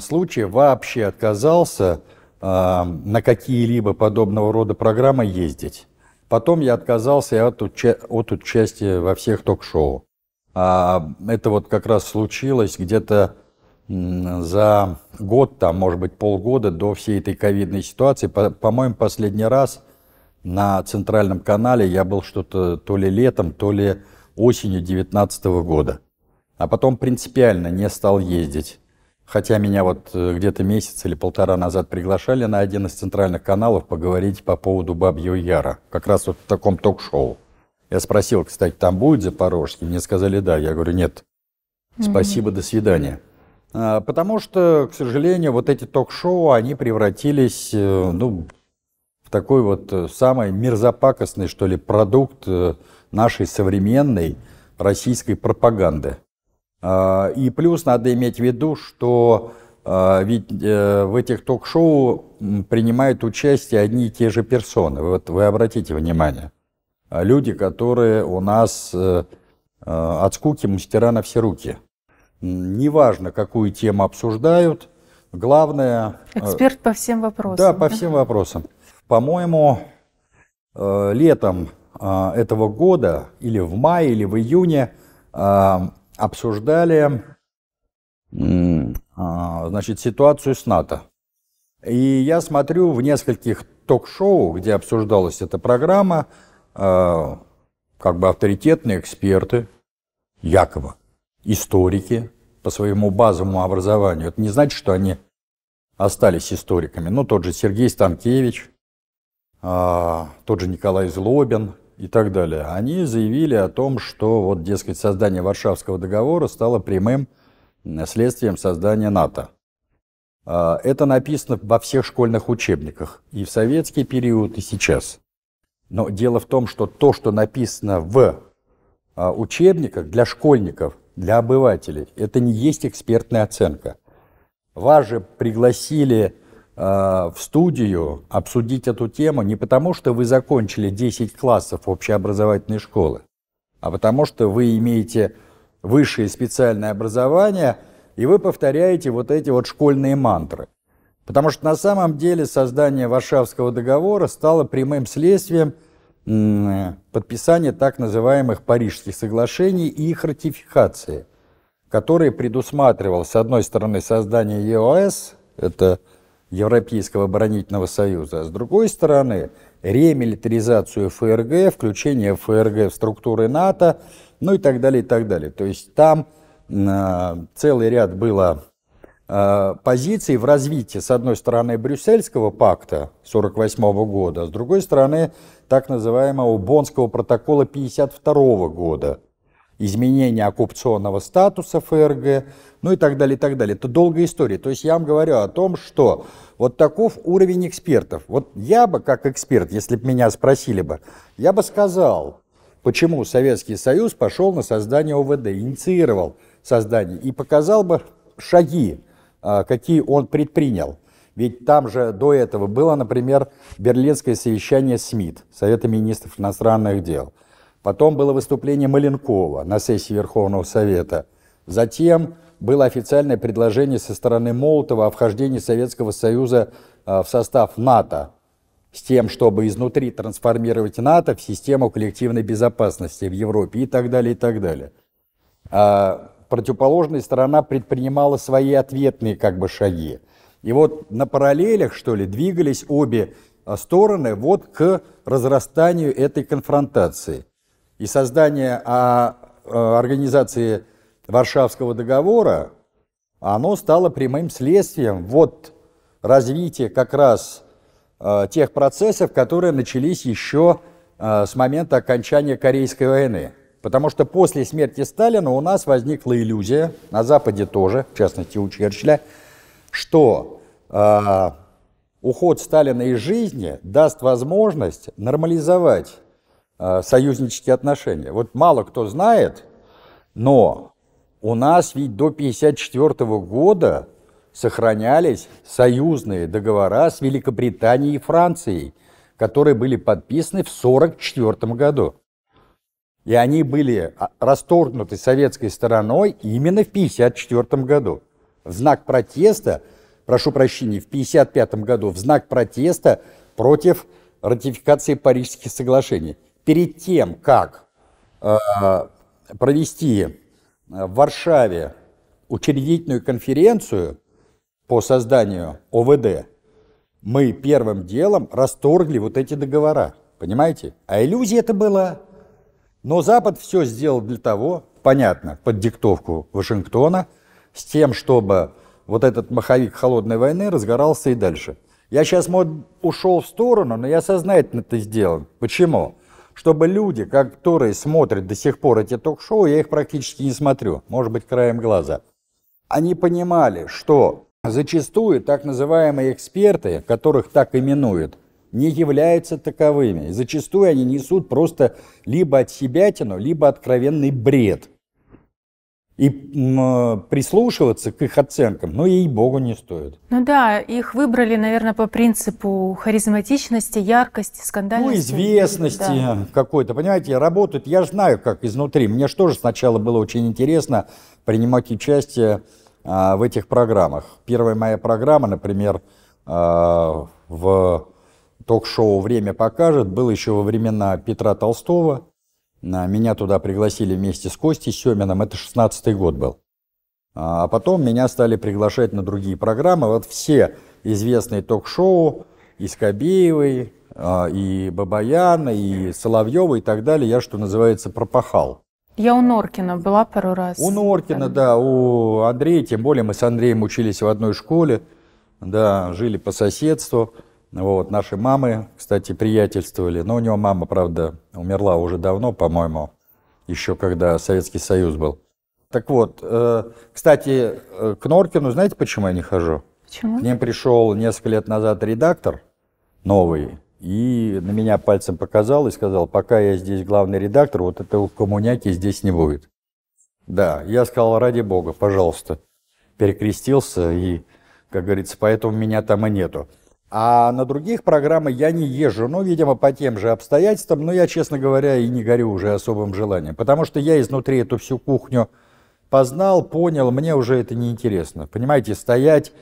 случае вообще отказался а, на какие-либо подобного рода программы ездить. Потом я отказался от, уча- от участия во всех ток-шоу. А это вот как раз случилось где-то за год, там, может быть, полгода до всей этой ковидной ситуации. По- по-моему, последний раз на центральном канале я был что-то то ли летом, то ли осенью 2019 года. А потом принципиально не стал ездить. Хотя меня вот э, где-то месяц или полтора назад приглашали на один из центральных каналов поговорить по поводу Бабьего Яра. Как раз вот в таком ток-шоу. Я спросил, кстати, там будет запорожский? Мне сказали да. Я говорю, нет. Спасибо, mm-hmm. до свидания. А, потому что, к сожалению, вот эти ток-шоу, они превратились, э, ну, в такой вот э, самый мерзопакостный, что ли, продукт нашей современной российской пропаганды. А, и плюс надо иметь в виду, что а, ведь э, в этих ток-шоу принимают участие одни и те же персоны. Вот вы обратите внимание. А люди, которые у нас э, э, от скуки мастера на все руки. Неважно, какую тему обсуждают, главное... Эксперт по всем вопросам. Да, по всем вопросам. По-моему, летом этого года, или в мае, или в июне, обсуждали а, значит, ситуацию с НАТО. И я смотрю в нескольких ток-шоу, где обсуждалась эта программа, а, как бы авторитетные эксперты, якобы историки по своему базовому образованию. Это не значит, что они остались историками. Ну, тот же Сергей Станкевич, а, тот же Николай Злобин, и так далее, они заявили о том, что вот, дескать, создание Варшавского договора стало прямым следствием создания НАТО. А, это написано во всех школьных учебниках и в советский период, и сейчас. Но дело в том, что то, что написано в а, учебниках для школьников, для обывателей, это не есть экспертная оценка. Вас же пригласили Э, в студию обсудить эту тему не потому, что вы закончили 10 классов общеобразовательной школы, а потому что вы имеете высшее специальное образование, и вы повторяете вот эти вот школьные мантры. Потому что на самом деле создание Варшавского договора стало прямым следствием подписания так называемых Парижских соглашений и их ратификации, которые предусматривал, с одной стороны, создание ЕОС, это Европейского оборонительного союза, а с другой стороны ремилитаризацию ФРГ, включение ФРГ в структуры НАТО, ну и так далее, и так далее. То есть там э, целый ряд было э, позиций в развитии, с одной стороны, Брюссельского пакта 1948 года, а с другой стороны, так называемого Боннского протокола 1952 года – изменение оккупационного статуса ФРГ, ну и так далее, и так далее. Это долгая история. То есть я вам говорю о том, что вот таков уровень экспертов. Вот я бы, как эксперт, если бы меня спросили бы, я бы сказал, почему Советский Союз пошел на создание ОВД, инициировал создание и показал бы шаги, а, какие он предпринял. Ведь там же до этого было, например, Берлинское совещание СМИТ, Совета министров иностранных дел – Потом было выступление Маленкова на сессии Верховного Совета. Затем было официальное предложение со стороны Молотова о вхождении Советского Союза э, в состав НАТО с тем, чтобы изнутри трансформировать НАТО в систему коллективной безопасности в Европе и так далее, и так далее. А противоположная сторона предпринимала свои ответные как бы шаги. И вот на параллелях, что ли, двигались обе э, стороны вот к разрастанию этой конфронтации и создание а, э, организации Варшавского договора, оно стало прямым следствием вот развития как раз э, тех процессов, которые начались еще э, с момента окончания Корейской войны. Потому что после смерти Сталина у нас возникла иллюзия, на Западе тоже, в частности у Черчилля, что э, уход Сталина из жизни даст возможность нормализовать Э, союзнические отношения. Вот мало кто знает, но у нас ведь до 1954 года сохранялись союзные договора с Великобританией и Францией, которые были подписаны в 1944 году. И они были а, расторгнуты советской стороной именно в 1954 году. В знак протеста, прошу прощения, в 1955 году, в знак протеста против ратификации Парижских соглашений перед тем, как э, провести э, в Варшаве учредительную конференцию по созданию ОВД, мы первым делом расторгли вот эти договора. Понимаете? А иллюзия это была. Но Запад все сделал для того, понятно, под диктовку Вашингтона, с тем, чтобы вот этот маховик холодной войны разгорался и дальше. Я сейчас, может, ушел в сторону, но я сознательно это сделал. Почему? чтобы люди, которые смотрят до сих пор эти ток-шоу, я их практически не смотрю, может быть, краем глаза, они понимали, что зачастую так называемые эксперты, которых так именуют, не являются таковыми. И зачастую они несут просто либо от себя тяну, либо откровенный бред – и э, прислушиваться к их оценкам, ну, ей-богу, не стоит. Ну да, их выбрали, наверное, по принципу харизматичности, яркости, ну, скандальности. Ну, известности да. какой-то, понимаете, работают. Я знаю, как изнутри. Мне же тоже сначала было очень интересно принимать участие а, в этих программах. Первая моя программа, например, а, в ток-шоу «Время покажет» было еще во времена Петра Толстого. На Меня туда пригласили вместе с Костей Семеном. это 16-й год был. А, а потом меня стали приглашать на другие программы. Вот все известные ток-шоу и Скобеевой, а, и Бабаяна, и Соловьева и так далее, я, что называется, пропахал. Я у Норкина была пару раз. У Норкина, да, у Андрея, тем более мы с Андреем учились в одной школе, да, жили по соседству. Вот, наши мамы, кстати, приятельствовали. Но у него мама, правда, умерла уже давно, по-моему, еще когда Советский Союз был. Так вот, э, кстати, э, к Норкину, знаете, почему я не хожу? Почему? К ним пришел несколько лет назад редактор новый, и на меня пальцем показал и сказал, пока я здесь главный редактор, вот этого коммуняки здесь не будет. Да, я сказал, ради бога, пожалуйста. Перекрестился и, как говорится, поэтому меня там и нету. А на других программы я не езжу, ну, видимо, по тем же обстоятельствам, но я, честно говоря, и не горю уже особым желанием, потому что я изнутри эту всю кухню познал, понял, мне уже это неинтересно. Понимаете, стоять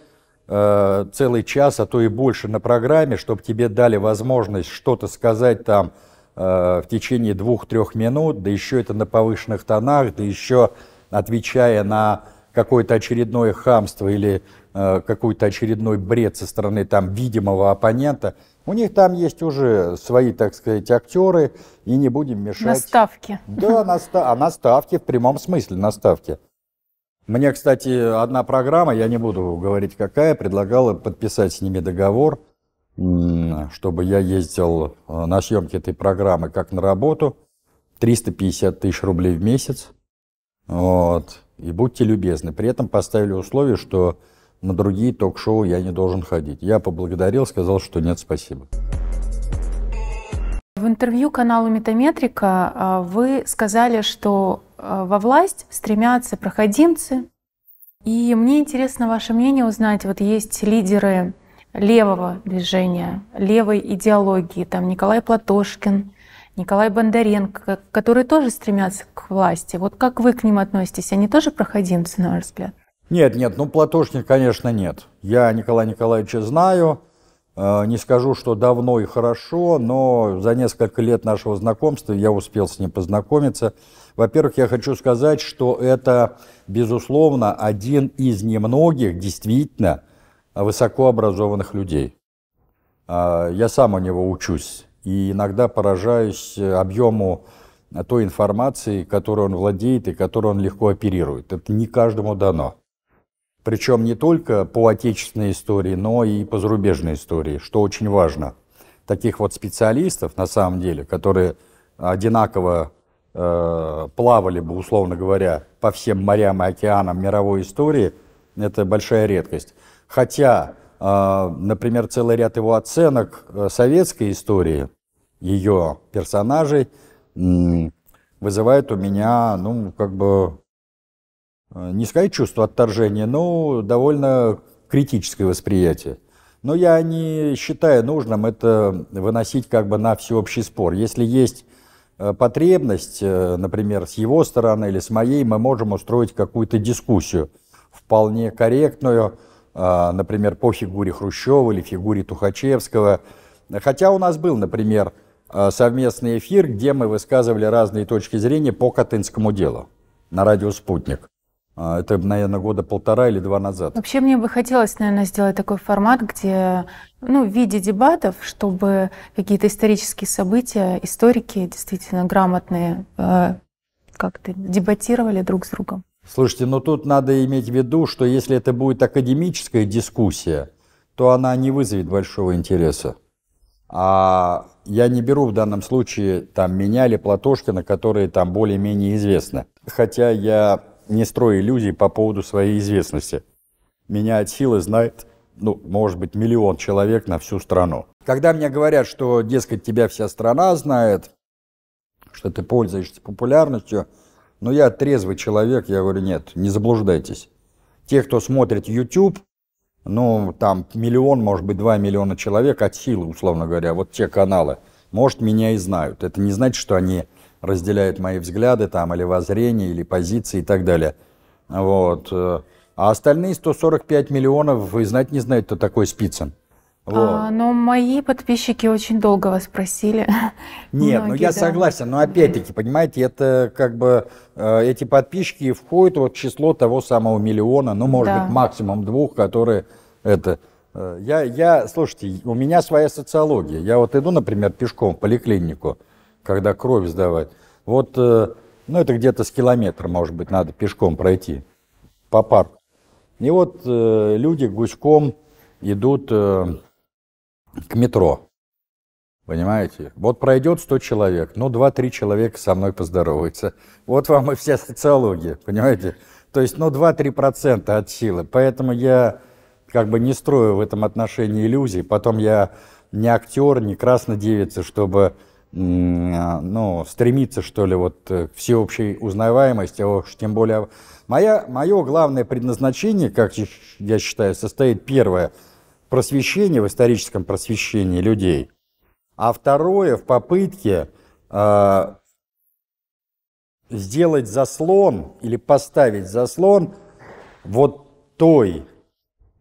э, целый час, а то и больше на программе, чтобы тебе дали возможность что-то сказать там э, в течение двух-трех минут, да еще это на повышенных тонах, да еще отвечая на какое-то очередное хамство или Э, какой-то очередной бред со стороны там видимого оппонента. У них там есть уже свои, так сказать, актеры, и не будем мешать. Наставки. Да, наста... а наставки в прямом смысле, наставки. Мне, кстати, одна программа, я не буду говорить какая, предлагала подписать с ними договор, чтобы я ездил э, на съемки этой программы как на работу, 350 тысяч рублей в месяц. Вот. И будьте любезны. При этом поставили условие, что на другие ток-шоу я не должен ходить. Я поблагодарил, сказал, что нет, спасибо. В интервью каналу Метаметрика а, вы сказали, что а, во власть стремятся проходимцы. И мне интересно ваше мнение узнать. Вот есть лидеры левого движения, левой идеологии, там Николай Платошкин, Николай Бондаренко, которые тоже стремятся к власти. Вот как вы к ним относитесь? Они тоже проходимцы, на ваш взгляд? Нет, нет, ну платошник, конечно, нет. Я Николая Николаевича знаю, э, не скажу, что давно и хорошо, но за несколько лет нашего знакомства я успел с ним познакомиться. Во-первых, я хочу сказать, что это, безусловно, один из немногих действительно высокообразованных людей. Э, я сам у него учусь и иногда поражаюсь э, объему той информации, которую он владеет и которой он легко оперирует. Это не каждому дано. Причем не только по отечественной истории, но и по зарубежной истории, что очень важно. Таких вот специалистов, на самом деле, которые одинаково э, плавали бы, условно говоря, по всем морям и океанам мировой истории, это большая редкость. Хотя, э, например, целый ряд его оценок э, советской истории, ее персонажей, э, вызывает у меня, ну, как бы Э, не сказать чувство отторжения, но довольно критическое восприятие. Но я не считаю нужным это выносить как бы на всеобщий спор. Если есть э, потребность, э, например, с его стороны или с моей, мы можем устроить какую-то дискуссию, вполне корректную, например, по фигуре Хрущева или фигуре Тухачевского. Хотя у нас был, например, совместный эфир, где мы высказывали разные точки зрения по Катынскому делу на радио «Спутник». А, это, наверное, года полтора или два назад. Вообще мне бы хотелось, наверное, сделать такой формат, где, ну, в виде дебатов, чтобы какие-то исторические события, историки действительно грамотные э, как-то дебатировали друг с другом. Слушайте, ну тут надо иметь в виду, что если это будет академическая дискуссия, то она не вызовет большого интереса. А я не беру в данном случае там меня или Платошкина, которые там более-менее известны. Хотя я не строй иллюзий по поводу своей известности. Меня от силы знает, ну, может быть, миллион человек на всю страну. Когда мне говорят, что, дескать, тебя вся страна знает, что ты пользуешься популярностью, но ну, я трезвый человек, я говорю, нет, не заблуждайтесь. Те, кто смотрит YouTube, ну, там миллион, может быть, два миллиона человек от силы, условно говоря, вот те каналы, может, меня и знают. Это не значит, что они разделяет мои взгляды там, или воззрения, или позиции и так далее. Вот. Э, а остальные 145 миллионов, вы знать не знаете кто такой Спицын. А, вот. А, ну, но мои подписчики очень долго вас просили. *laughs* Нет, Многие, ну я да. согласен, но опять-таки, понимаете, это как бы э, эти подписчики входят вот в число того самого миллиона, ну может да. быть максимум двух, которые это. Э, я, я, слушайте, у меня своя социология. Я вот иду, например, пешком в поликлинику когда кровь сдавать. Вот, э, ну это где-то с километра, может быть, надо пешком пройти по парку. И вот э, люди гуськом идут э, к метро. Понимаете? Вот пройдет 100 человек, ну 2-3 человека со мной поздороваются. Вот вам и вся социология, понимаете? То есть, ну 2-3% от силы. Поэтому я как бы не строю в этом отношении иллюзий. Потом я не актер, не красная девица, чтобы а, ну, стремиться, что ли, вот э, к всеобщей узнаваемости, а уж тем более... Моя, мое главное предназначение, как я считаю, состоит первое – просвещение, в историческом просвещении людей, а второе – в попытке э, сделать заслон или поставить заслон вот той, э,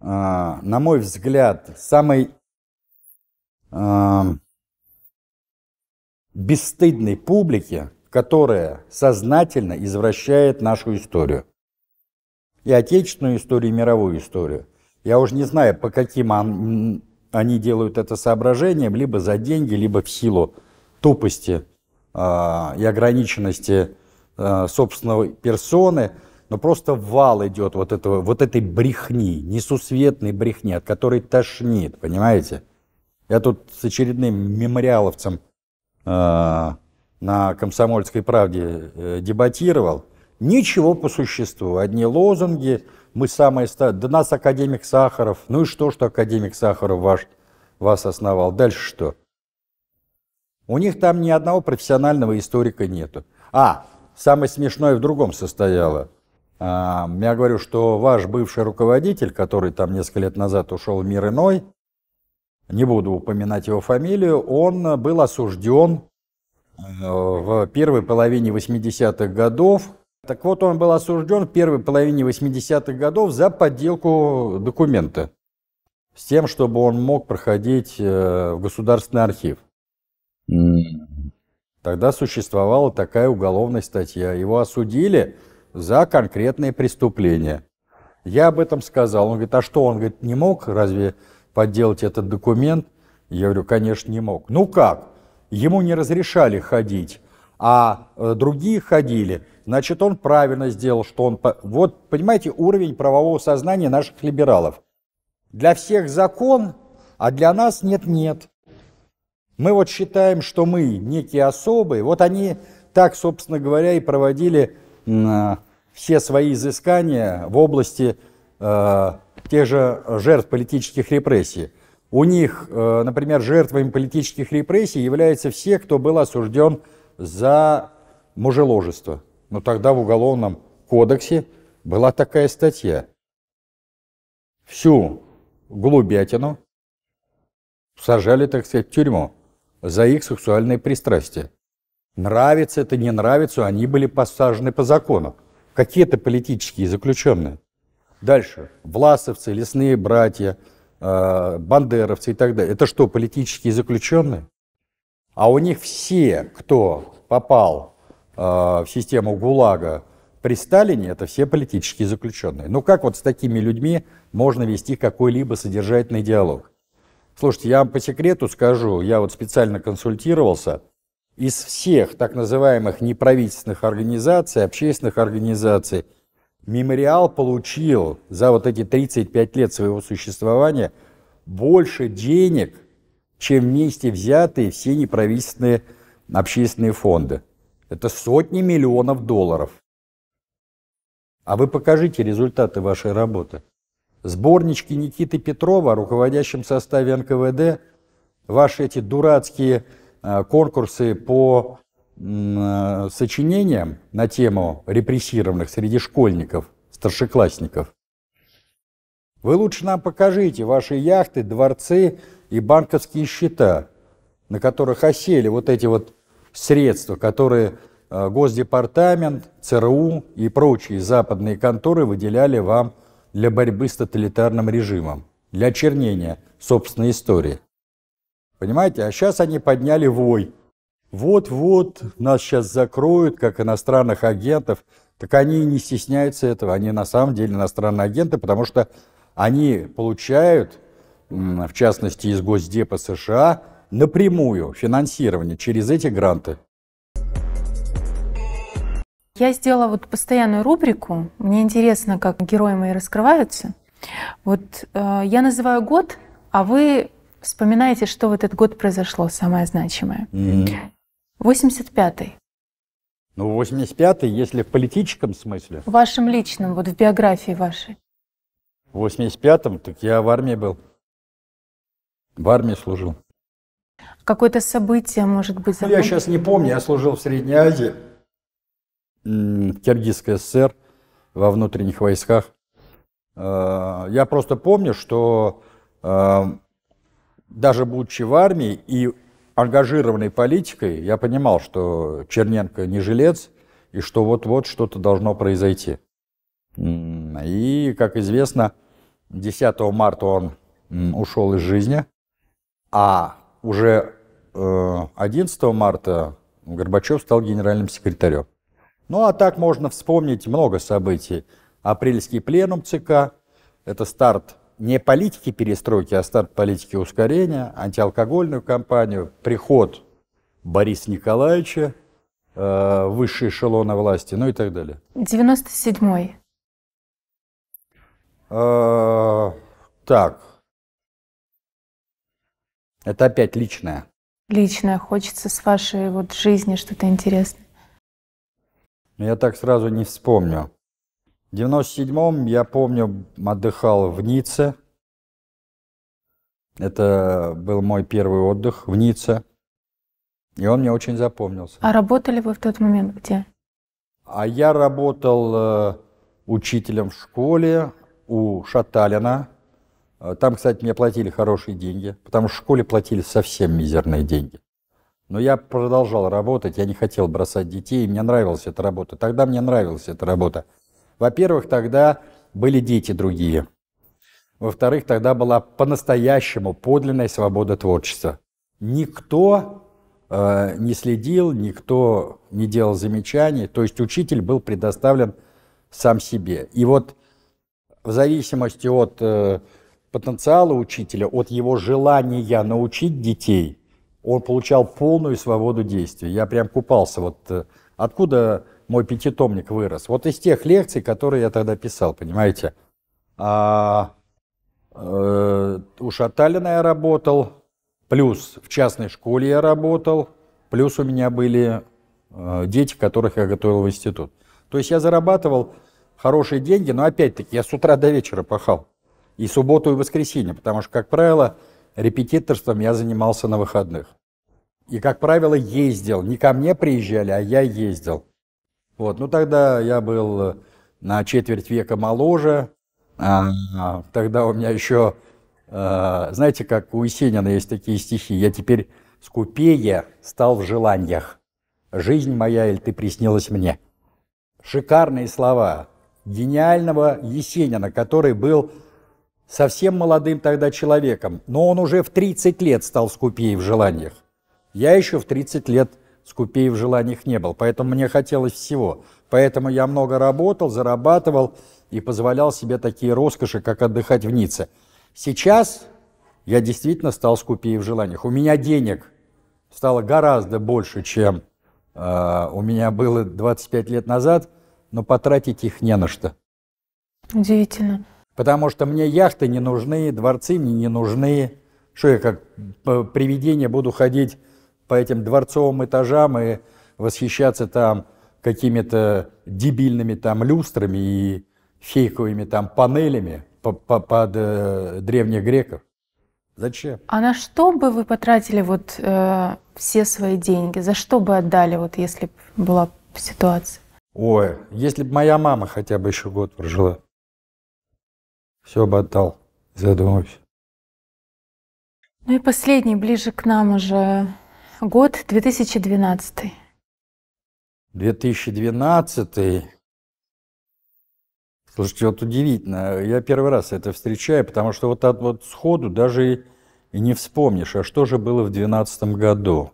на мой взгляд, самой... Э, бесстыдной публике, которая сознательно извращает нашу историю. И отечественную историю, и мировую историю. Я уже не знаю, по каким он, они делают это соображение, либо за деньги, либо в силу тупости э, и ограниченности э, а, собственной персоны, но просто вал идет вот, этого, вот этой брехни, несусветной брехни, от которой тошнит, понимаете? Я тут с очередным мемориаловцем Э, на «Комсомольской правде» э, дебатировал, ничего по существу, одни лозунги, мы самые старые, да нас академик Сахаров, ну и что, что академик Сахаров ваш, вас основал, дальше что? У них там ни одного профессионального историка нету. А, самое смешное в другом состояло. А, я говорю, что ваш бывший руководитель, который там несколько лет назад ушел в мир иной, не буду упоминать его фамилию, он был осужден э, в первой половине 80-х годов. Так вот, он был осужден в первой половине 80-х годов за подделку документа с тем, чтобы он мог проходить э, в государственный архив. Тогда существовала такая уголовная статья. Его осудили за конкретные преступления. Я об этом сказал. Он говорит, а что? Он говорит, не мог разве подделать этот документ? Я говорю, конечно, не мог. Ну как? Ему не разрешали ходить, а э, другие ходили. Значит, он правильно сделал, что он... Вот, понимаете, уровень правового сознания наших либералов. Для всех закон, а для нас нет-нет. Мы вот считаем, что мы некие особые. Вот они так, собственно говоря, и проводили э, все свои изыскания в области э, тех же э, жертв политических репрессий. У них, э, например, жертвами политических репрессий являются все, кто был осужден за мужеложество. Но тогда в Уголовном кодексе была такая статья. Всю глубятину сажали, так сказать, в тюрьму за их сексуальные пристрастия. Нравится это, не нравится, они были посажены по закону. Какие-то политические заключенные. Дальше. Власовцы, лесные братья, э, бандеровцы и так далее. Это что, политические заключенные? А у них все, кто попал э, в систему ГУЛАГа при Сталине, это все политические заключенные. Ну как вот с такими людьми можно вести какой-либо содержательный диалог? Слушайте, я вам по секрету скажу, я вот специально консультировался, из всех так называемых неправительственных организаций, общественных организаций – Мемориал получил за вот эти 35 лет своего существования больше денег, чем вместе взятые все неправительственные общественные фонды. Это сотни миллионов долларов. А вы покажите результаты вашей работы. Сборнички Никиты Петрова о руководящем составе НКВД, ваши эти дурацкие э, конкурсы по Э, сочинением на тему репрессированных среди школьников, старшеклассников. Вы лучше нам покажите ваши яхты, дворцы и банковские счета, на которых осели вот эти вот средства, которые э, Госдепартамент, ЦРУ и прочие западные конторы выделяли вам для борьбы с тоталитарным режимом, для чернения собственной истории. Понимаете, а сейчас они подняли вой – вот-вот нас сейчас закроют, как иностранных агентов, так они не стесняются этого, они на самом деле иностранные агенты, потому что они получают, в частности из Госдепа США, напрямую финансирование через эти гранты. Я сделала вот постоянную рубрику. Мне интересно, как герои мои раскрываются. Вот э, я называю год, а вы вспоминаете, что в этот год произошло самое значимое. Mm-hmm. 85-й. Ну, 85-й, если в политическом смысле. В вашем личном, вот в биографии вашей. В 85-м, так я в армии был. В армии служил. Какое-то событие, может быть, Ну, я сейчас не помню, я служил в Средней Азии, в Киргизской ССР, во внутренних войсках. Э, я просто помню, что э, даже будучи в армии и ангажированной политикой я понимал, что Черненко не жилец, и что вот-вот что-то должно произойти. И, как известно, 10 марта он ушел из жизни, а уже 11 э, марта Горбачев стал генеральным секретарем. Ну а так можно вспомнить много событий. Апрельский пленум ЦК, это старт не политики перестройки, а старт политики ускорения, антиалкогольную кампанию, приход Бориса Николаевича, э, высшие эшелоны власти, ну и так далее. 97-й. Э, так. Это опять личное. Личное. Хочется с вашей вот жизни что-то интересное. Я так сразу не вспомню. В 97-м, я помню, отдыхал в Ницце. Это был мой первый отдых в Ницце. И он мне очень запомнился. А работали вы в тот момент где? А я работал э, учителем в школе у Шаталина. Э, там, кстати, мне платили хорошие деньги, потому что в школе платили совсем мизерные деньги. Но я продолжал работать, я не хотел бросать детей, и мне нравилась эта работа. Тогда мне нравилась эта работа. Во-первых, тогда были дети другие. Во-вторых, тогда была по-настоящему подлинная свобода творчества. Никто э, не следил, никто не делал замечаний, то есть учитель был предоставлен сам себе. И вот в зависимости от э, потенциала учителя, от его желания научить детей, он получал полную свободу действий. Я прям купался. Вот э, откуда мой пятитомник вырос. Вот из тех лекций, которые я тогда писал, понимаете. А, э, у Шаталина я работал, плюс в частной школе я работал, плюс у меня были э, дети, которых я готовил в институт. То есть я зарабатывал хорошие деньги, но опять-таки я с утра до вечера пахал. И субботу, и воскресенье, потому что, как правило, репетиторством я занимался на выходных. И, как правило, ездил. Не ко мне приезжали, а я ездил. Вот, ну тогда я был э, на четверть века моложе, а, а тогда у меня еще, а, э, знаете, как у Есенина есть такие стихи, я теперь скупее стал в желаниях, жизнь моя, или ты приснилась мне. Шикарные слова гениального Есенина, который был совсем молодым тогда человеком, но он уже в 30 лет стал скупее в желаниях. Я еще в 30 лет скупее в желаниях не был. Поэтому мне хотелось всего. Поэтому я много работал, зарабатывал и позволял себе такие роскоши, как отдыхать в Ницце. Сейчас я действительно стал скупее в желаниях. У меня денег стало гораздо больше, чем э, у меня было 25 лет назад, но потратить их не на что. Удивительно. Потому что мне яхты не нужны, дворцы мне не нужны. Что я как привидение буду ходить по этим дворцовым этажам и восхищаться там какими-то дебильными там люстрами и фейковыми там панелями под э, древних греков. Зачем? А на что бы вы потратили вот э, все свои деньги? За что бы отдали, вот если бы была ситуация? Ой, если бы моя мама хотя бы еще год прожила, все бы отдал, задумаюсь. Ну и последний, ближе к нам уже Год 2012. 2012. Слушайте, вот удивительно. Я первый раз это встречаю, потому что вот от вот сходу даже и, не вспомнишь, а что же было в 2012 году.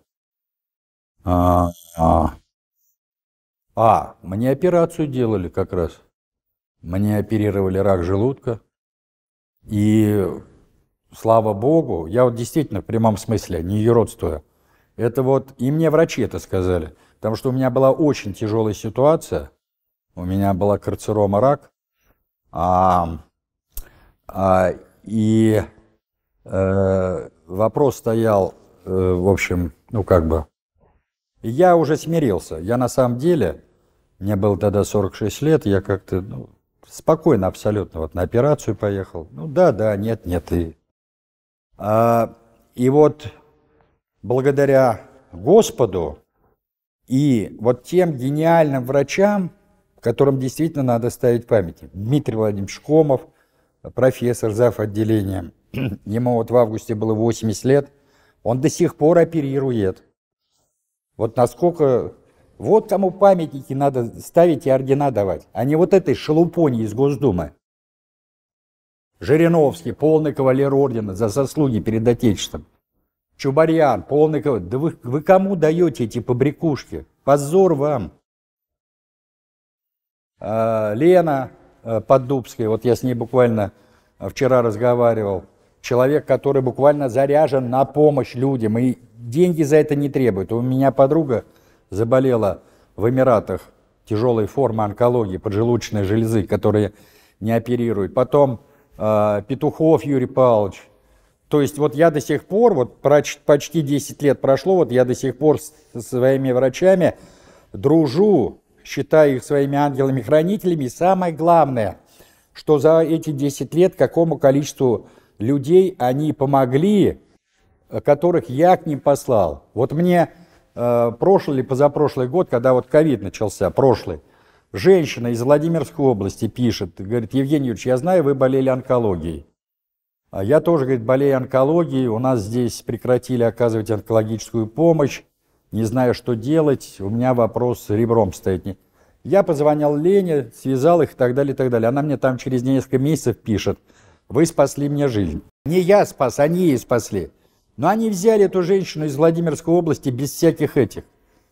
А, а. а, мне операцию делали как раз. Мне оперировали рак желудка. И слава богу, я вот действительно в прямом смысле, не юродствуя, это вот и мне врачи это сказали, потому что у меня была очень тяжелая ситуация. У меня была карцирома рак, а, а, и э, вопрос стоял, э, в общем, ну как бы, я уже смирился. Я на самом деле, мне было тогда 46 лет, я как-то ну, спокойно абсолютно вот на операцию поехал. Ну да, да, нет, нет. И, а, и вот благодаря Господу и вот тем гениальным врачам, которым действительно надо ставить памяти. Дмитрий Владимирович Комов, профессор зав. отделением, *clears throat* ему вот в августе было 80 лет, он до сих пор оперирует. Вот насколько... Вот кому памятники надо ставить и ордена давать, а не вот этой шелупони из Госдумы. Жириновский, полный кавалер ордена за заслуги перед Отечеством. Чубарьян, полный Да вы, вы кому даете эти побрякушки? Позор вам. А, Лена э, Поддубская, вот я с ней буквально э, вчера разговаривал, человек, который буквально заряжен на помощь людям, и деньги за это не требует. У меня подруга заболела в Эмиратах тяжелой формы онкологии поджелудочной железы, которые не оперируют. Потом э, Петухов Юрий Павлович, то есть вот я до сих пор, вот почти 10 лет прошло, вот я до сих пор со своими врачами дружу, считаю их своими ангелами-хранителями. И самое главное, что за эти 10 лет какому количеству людей они помогли, которых я к ним послал. Вот мне э, прошлый или позапрошлый год, когда вот ковид начался, прошлый, женщина из Владимирской области пишет, говорит, Евгений Юрьевич, я знаю, вы болели онкологией. А я тоже, говорит, болею онкологией, у нас здесь прекратили оказывать онкологическую помощь, не знаю, что делать, у меня вопрос ребром стоит. Я позвонил Лене, связал их и так далее, и так далее. Она мне там через несколько месяцев пишет, вы спасли мне жизнь. Не я спас, они ее спасли. Но они взяли эту женщину из Владимирской области без всяких этих.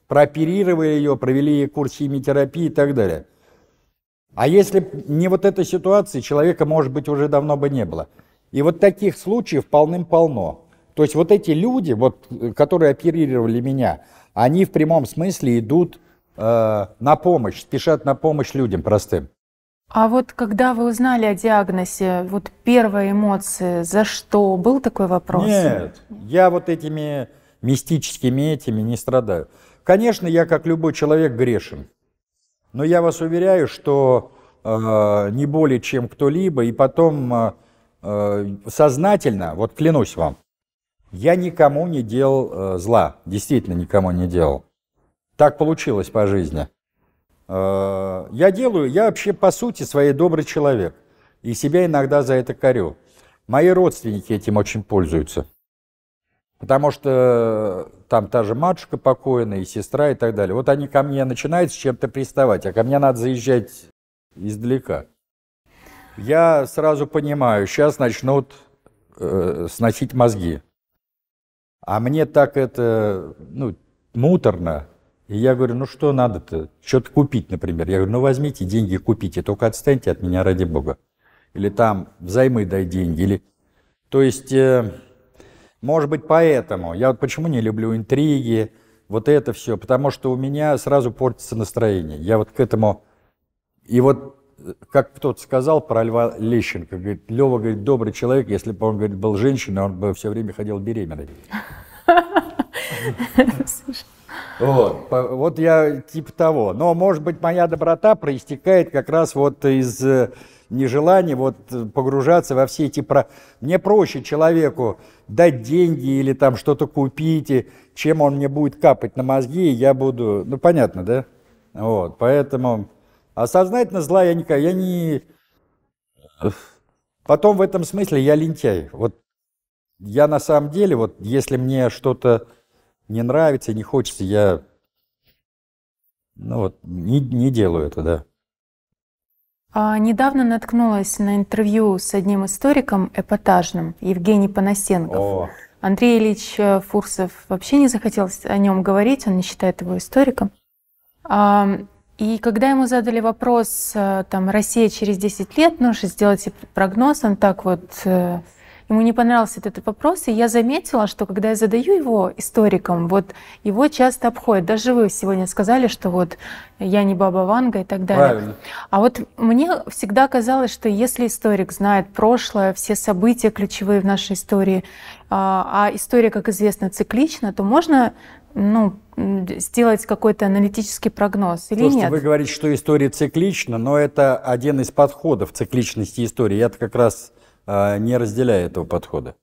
Прооперировали ее, провели ей курс химиотерапии и так далее. А если не вот эта ситуация, человека, может быть, уже давно бы не было. И вот таких случаев полным-полно. То есть вот эти люди, вот, э, которые оперировали меня, они в прямом смысле идут э, на помощь, спешат на помощь людям простым. А вот когда вы узнали о диагнозе, вот первая эмоция за что? Был такой вопрос? Нет, я вот этими мистическими этими не страдаю. Конечно, я, как любой человек, грешен. Но я вас уверяю, что э, не более чем кто-либо, и потом... Э, Э, сознательно, вот клянусь вам, я никому не делал э, зла, действительно никому не делал. Так получилось по жизни. Э, я делаю, я вообще по сути своей добрый человек. И себя иногда за это корю. Мои родственники этим очень пользуются. Потому что там та же матушка покойная, и сестра, и так далее. Вот они ко мне начинают с чем-то приставать, а ко мне надо заезжать издалека. Я сразу понимаю, сейчас начнут э, сносить мозги. А мне так это, ну, муторно. И я говорю, ну что надо-то, что-то купить, например. Я говорю, ну возьмите деньги, купите, только отстаньте от меня ради бога. Или там взаймы дай деньги. Или... То есть, э, может быть, поэтому. Я вот почему не люблю интриги, вот это все, потому что у меня сразу портится настроение. Я вот к этому... И вот как кто-то сказал про Льва Лещенко, говорит, Лева, говорит, добрый человек, если бы он, говорит, был женщиной, он бы все время ходил беременной. Вот, вот я типа того. Но, может быть, моя доброта проистекает как раз вот из э, нежелания вот погружаться во все эти... Про... Мне проще человеку дать деньги или там что-то купить, чем он мне будет капать на мозги, и я буду... Ну, понятно, да? Вот, поэтому... А сознательно зла я никак, я не... Потом в этом смысле я лентяй. Вот я на самом деле, вот если мне что-то не нравится, не хочется, я ну вот, не, не делаю это, да. А, недавно наткнулась на интервью с одним историком эпатажным, Евгений Панасенков. О. Андрей Ильич э, Фурсов вообще не захотел о нем говорить, он не считает его историком. А, и когда ему задали вопрос, э, там, Россия через 10 лет, ну, сделайте прогноз, он так вот, э, ему не понравился этот вопрос, и я заметила, что когда я задаю его историкам, вот его часто обходят. Даже вы сегодня сказали, что вот я не баба Ванга и так далее. Правильно. А вот мне всегда казалось, что если историк знает прошлое, все события ключевые в нашей истории, а, а история, как известно, циклична, то можно, ну, сделать какой-то аналитический прогноз или Слушайте, нет? Вы говорите, что история циклична, но это один из подходов цикличности истории. Я-то как раз э, не разделяю этого подхода.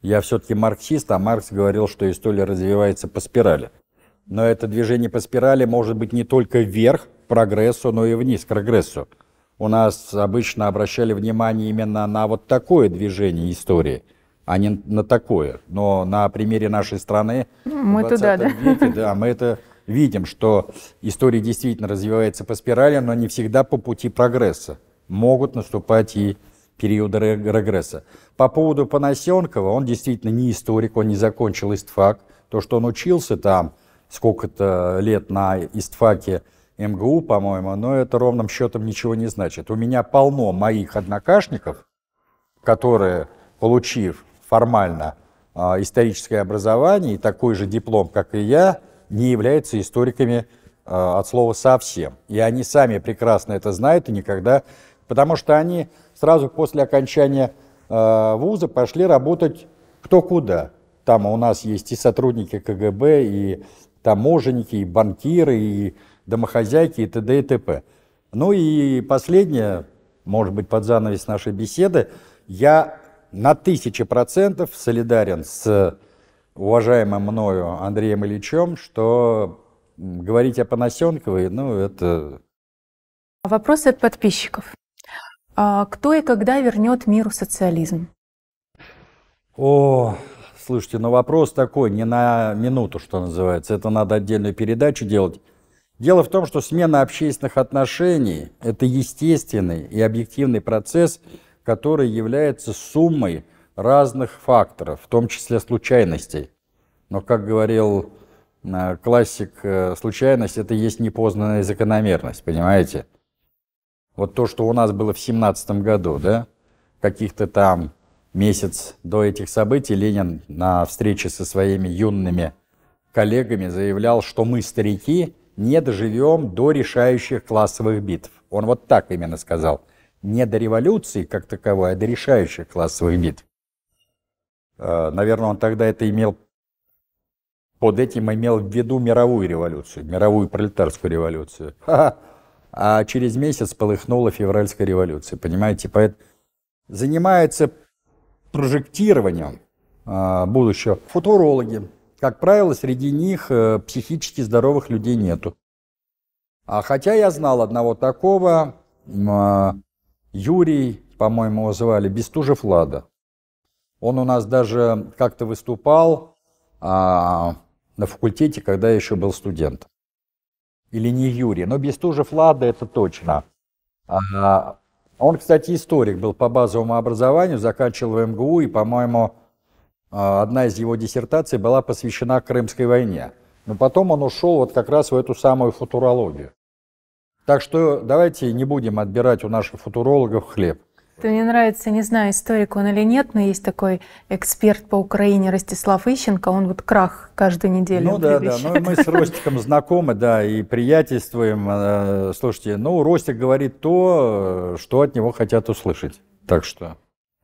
Я все-таки марксист, а Маркс говорил, что история развивается по спирали. Но это движение по спирали может быть не только вверх к прогрессу, но и вниз к регрессу. У нас обычно обращали внимание именно на вот такое движение истории – а не на такое. Но на примере нашей страны ну, мы в 20 туда, да? веке, да, мы это видим, что история действительно развивается по спирали, но не всегда по пути прогресса. Могут наступать и периоды регресса. По поводу Панасенкова, он действительно не историк, он не закончил истфак. То, что он учился там сколько-то лет на истфаке МГУ, по-моему, но это ровным счетом ничего не значит. У меня полно моих однокашников, которые, получив формально а, историческое образование и такой же диплом, как и я, не являются историками а, от слова совсем. И они сами прекрасно это знают и никогда, потому что они сразу после окончания а, вуза пошли работать кто куда. Там у нас есть и сотрудники КГБ, и таможенники, и банкиры, и домохозяйки, и т.д. и т.п. Ну и последнее, может быть, под занавес нашей беседы, я на тысячи процентов солидарен с уважаемым мною Андреем Ильичем, что говорить о Панасенковой, ну, это... Вопросы от подписчиков. А, кто и когда вернет миру социализм? О, слушайте, ну вопрос такой, не на минуту, что называется. Это надо отдельную передачу делать. Дело в том, что смена общественных отношений – это естественный и объективный процесс – который является суммой разных факторов, в том числе случайностей. Но, как говорил э, классик, э, случайность – это есть непознанная закономерность, понимаете? Вот то, что у нас было в семнадцатом году, да, каких-то там месяц до этих событий Ленин на встрече со своими юными коллегами заявлял, что мы, старики, не доживем до решающих классовых битв. Он вот так именно сказал – не до революции как таковой, а до решающих классовых битв. А, наверное, он тогда это имел, под этим имел в виду мировую революцию, мировую пролетарскую революцию. *laughs* Ха-ха. А через месяц полыхнула февральская революция, понимаете? Поэтому занимается прожектированием а, будущего футурологи. Как правило, среди них э, психически здоровых людей нету. А хотя я знал одного такого, а, Юрий, по-моему, его звали, Бестужев Лада. Он у нас даже как-то выступал а, на факультете, когда еще был студент. Или не Юрий, но Бестужев Лада это точно. А, он, кстати, историк был по базовому образованию, заканчивал МГУ, и, по-моему, а, одна из его диссертаций была посвящена Крымской войне. Но потом он ушел вот как раз в эту самую футурологию. Так что давайте не будем отбирать у наших футурологов хлеб. Это мне нравится, не знаю, историк он или нет, но есть такой эксперт по Украине Ростислав Ищенко, он вот крах каждую неделю. Ну да, да, но ну мы с *laughs* Ростиком знакомы, да, и приятельствуем. Э, слушайте, ну Ростик говорит то, э, что от него хотят услышать, так что...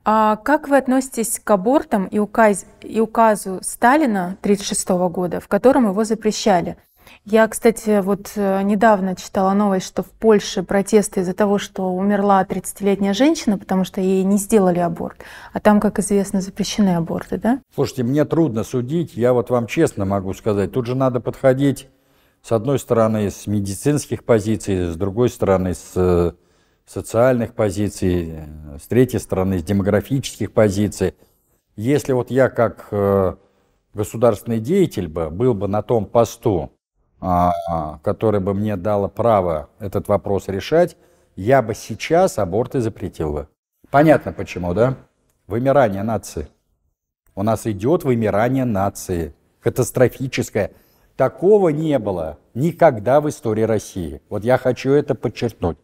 А как вы относитесь к абортам и, указ... и указу Сталина 1936 года, в котором его запрещали? Я, кстати, вот э, недавно читала новость, что в Польше протесты из-за того, что умерла 30-летняя женщина, потому что ей не сделали аборт. А там, как известно, запрещены аборты, да? Слушайте, мне трудно судить, я вот вам честно могу сказать. Тут же надо подходить, с одной стороны, с медицинских позиций, с другой стороны, с э, социальных позиций, э, с третьей стороны, с демографических позиций. Если вот я как государственный деятель бы был бы на том посту, а, которое бы мне дало право этот вопрос решать, я бы сейчас аборты запретил бы. Понятно почему, да? Вымирание нации. У нас идет вымирание нации. Катастрофическое. Такого не было никогда в истории России. Вот я хочу это подчеркнуть.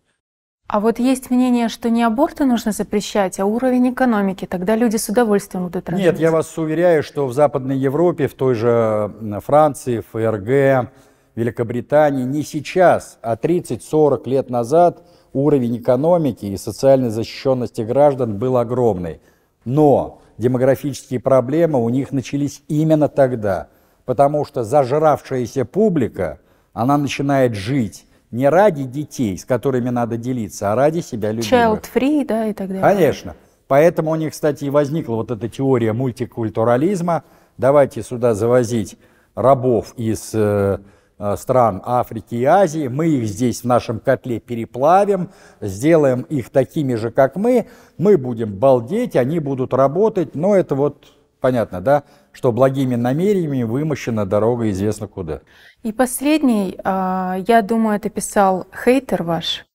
А вот есть мнение, что не аборты нужно запрещать, а уровень экономики. Тогда люди с удовольствием будут рожать. Нет, я вас уверяю, что в Западной Европе, в той же Франции, ФРГ, Великобритании не сейчас, а 30-40 лет назад уровень экономики и социальной защищенности граждан был огромный. Но демографические проблемы у них начались именно тогда, потому что зажравшаяся публика, она начинает жить не ради детей, с которыми надо делиться, а ради себя любимых. Child free, да, и так далее. Конечно. Поэтому у них, кстати, и возникла вот эта теория мультикультурализма. Давайте сюда завозить рабов из э, Э, стран Африки и Азии. Мы их здесь в нашем котле переплавим, сделаем их такими же, как мы. Мы будем балдеть, они будут работать. Но это вот понятно, да, что благими намерениями вымощена дорога известно куда. И последний, а, я думаю, это писал хейтер ваш.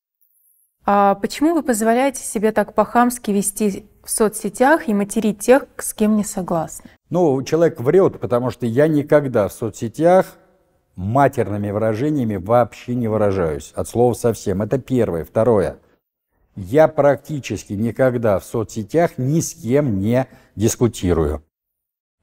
А почему вы позволяете себе так по-хамски вести в соцсетях и материть тех, с кем не согласны? Ну, человек врет, потому что я никогда в соцсетях матерными выражениями вообще не выражаюсь, от слова совсем. Это первое. Второе. Я практически никогда в соцсетях ни с кем не дискутирую.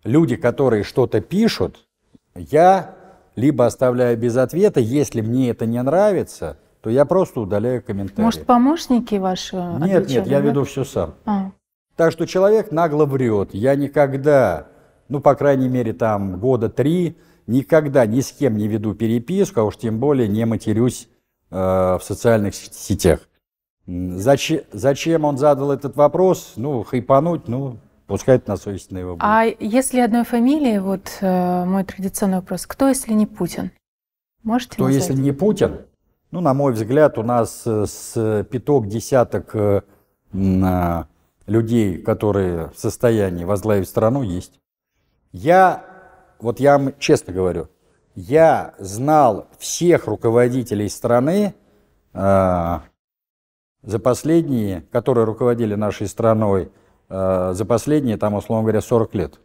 Люди, которые что-то пишут, я либо оставляю без ответа, если мне это не нравится, то я просто удаляю комментарии. Может, помощники ваши? Нет, отвечали, нет, я да? веду все сам. А. Так что человек нагло врет. Я никогда, ну, по крайней мере, там года три, никогда ни с кем не веду переписку, а уж тем более не матерюсь э, в социальных сетях. Зачем, зачем он задал этот вопрос? Ну, хайпануть, ну, пускай это на совесть на его будет. А если одной фамилии, вот э, мой традиционный вопрос, кто, если не Путин? Можете Кто, назвать? если не Путин? Ну, на мой взгляд, у нас э, с пяток десяток э, а, людей, которые в состоянии возглавить страну, есть. Я вот я вам честно говорю, я знал всех руководителей страны э, за последние, которые руководили нашей страной э, за последние, там, условно говоря, 40 лет.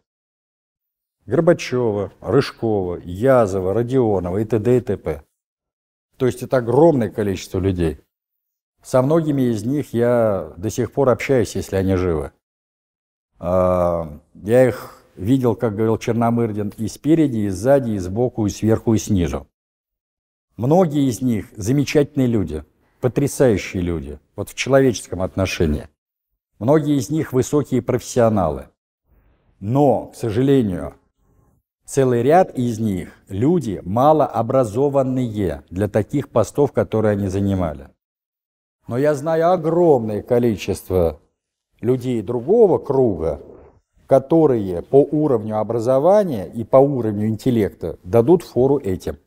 Горбачева, Рыжкова, Язова, Родионова и т.д. и т.п. То есть это огромное количество людей. Со многими из них я до сих пор общаюсь, если они живы. А, я их видел, как говорил Черномырдин, и спереди, и сзади, и сбоку, и сверху, и снизу. Многие из них замечательные люди, потрясающие люди, вот в человеческом отношении. Многие из них высокие профессионалы. Но, к сожалению, целый ряд из них – люди малообразованные для таких постов, которые они занимали. Но я знаю огромное количество людей другого круга, которые по уровню образования и по уровню интеллекта дадут фору этим.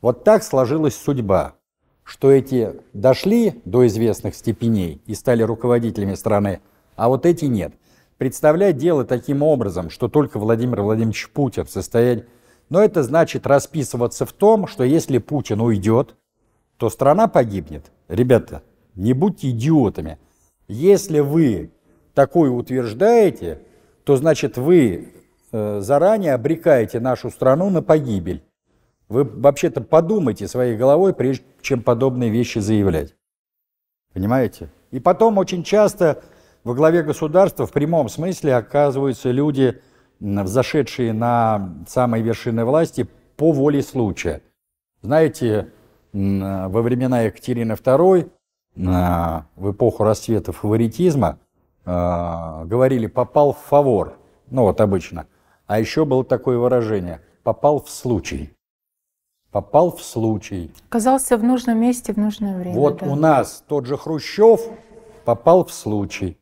Вот так сложилась судьба, что эти дошли до известных степеней и стали руководителями страны, а вот эти нет. Представлять дело таким образом, что только Владимир Владимирович Путин в состоянии... Но это значит расписываться в том, что если Путин уйдет, то страна погибнет. Ребята, не будьте идиотами. Если вы такое утверждаете, то значит вы э, заранее обрекаете нашу страну на погибель. Вы вообще-то подумайте своей головой, прежде чем подобные вещи заявлять. Понимаете? И потом очень часто во главе государства в прямом смысле оказываются люди, взошедшие на самые вершины власти по воле случая. Знаете, во времена Екатерины II, а, в эпоху расцвета фаворитизма, а, говорили «попал в фавор», ну вот обычно. А еще было такое выражение «попал в случай». Попал в случай. Оказался в нужном месте в нужное время. Вот да. у нас тот же Хрущев попал в случай.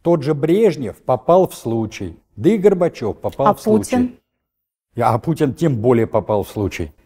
Тот же Брежнев попал в случай. Да и Горбачев попал а в Путин? случай. А Путин тем более попал в случай.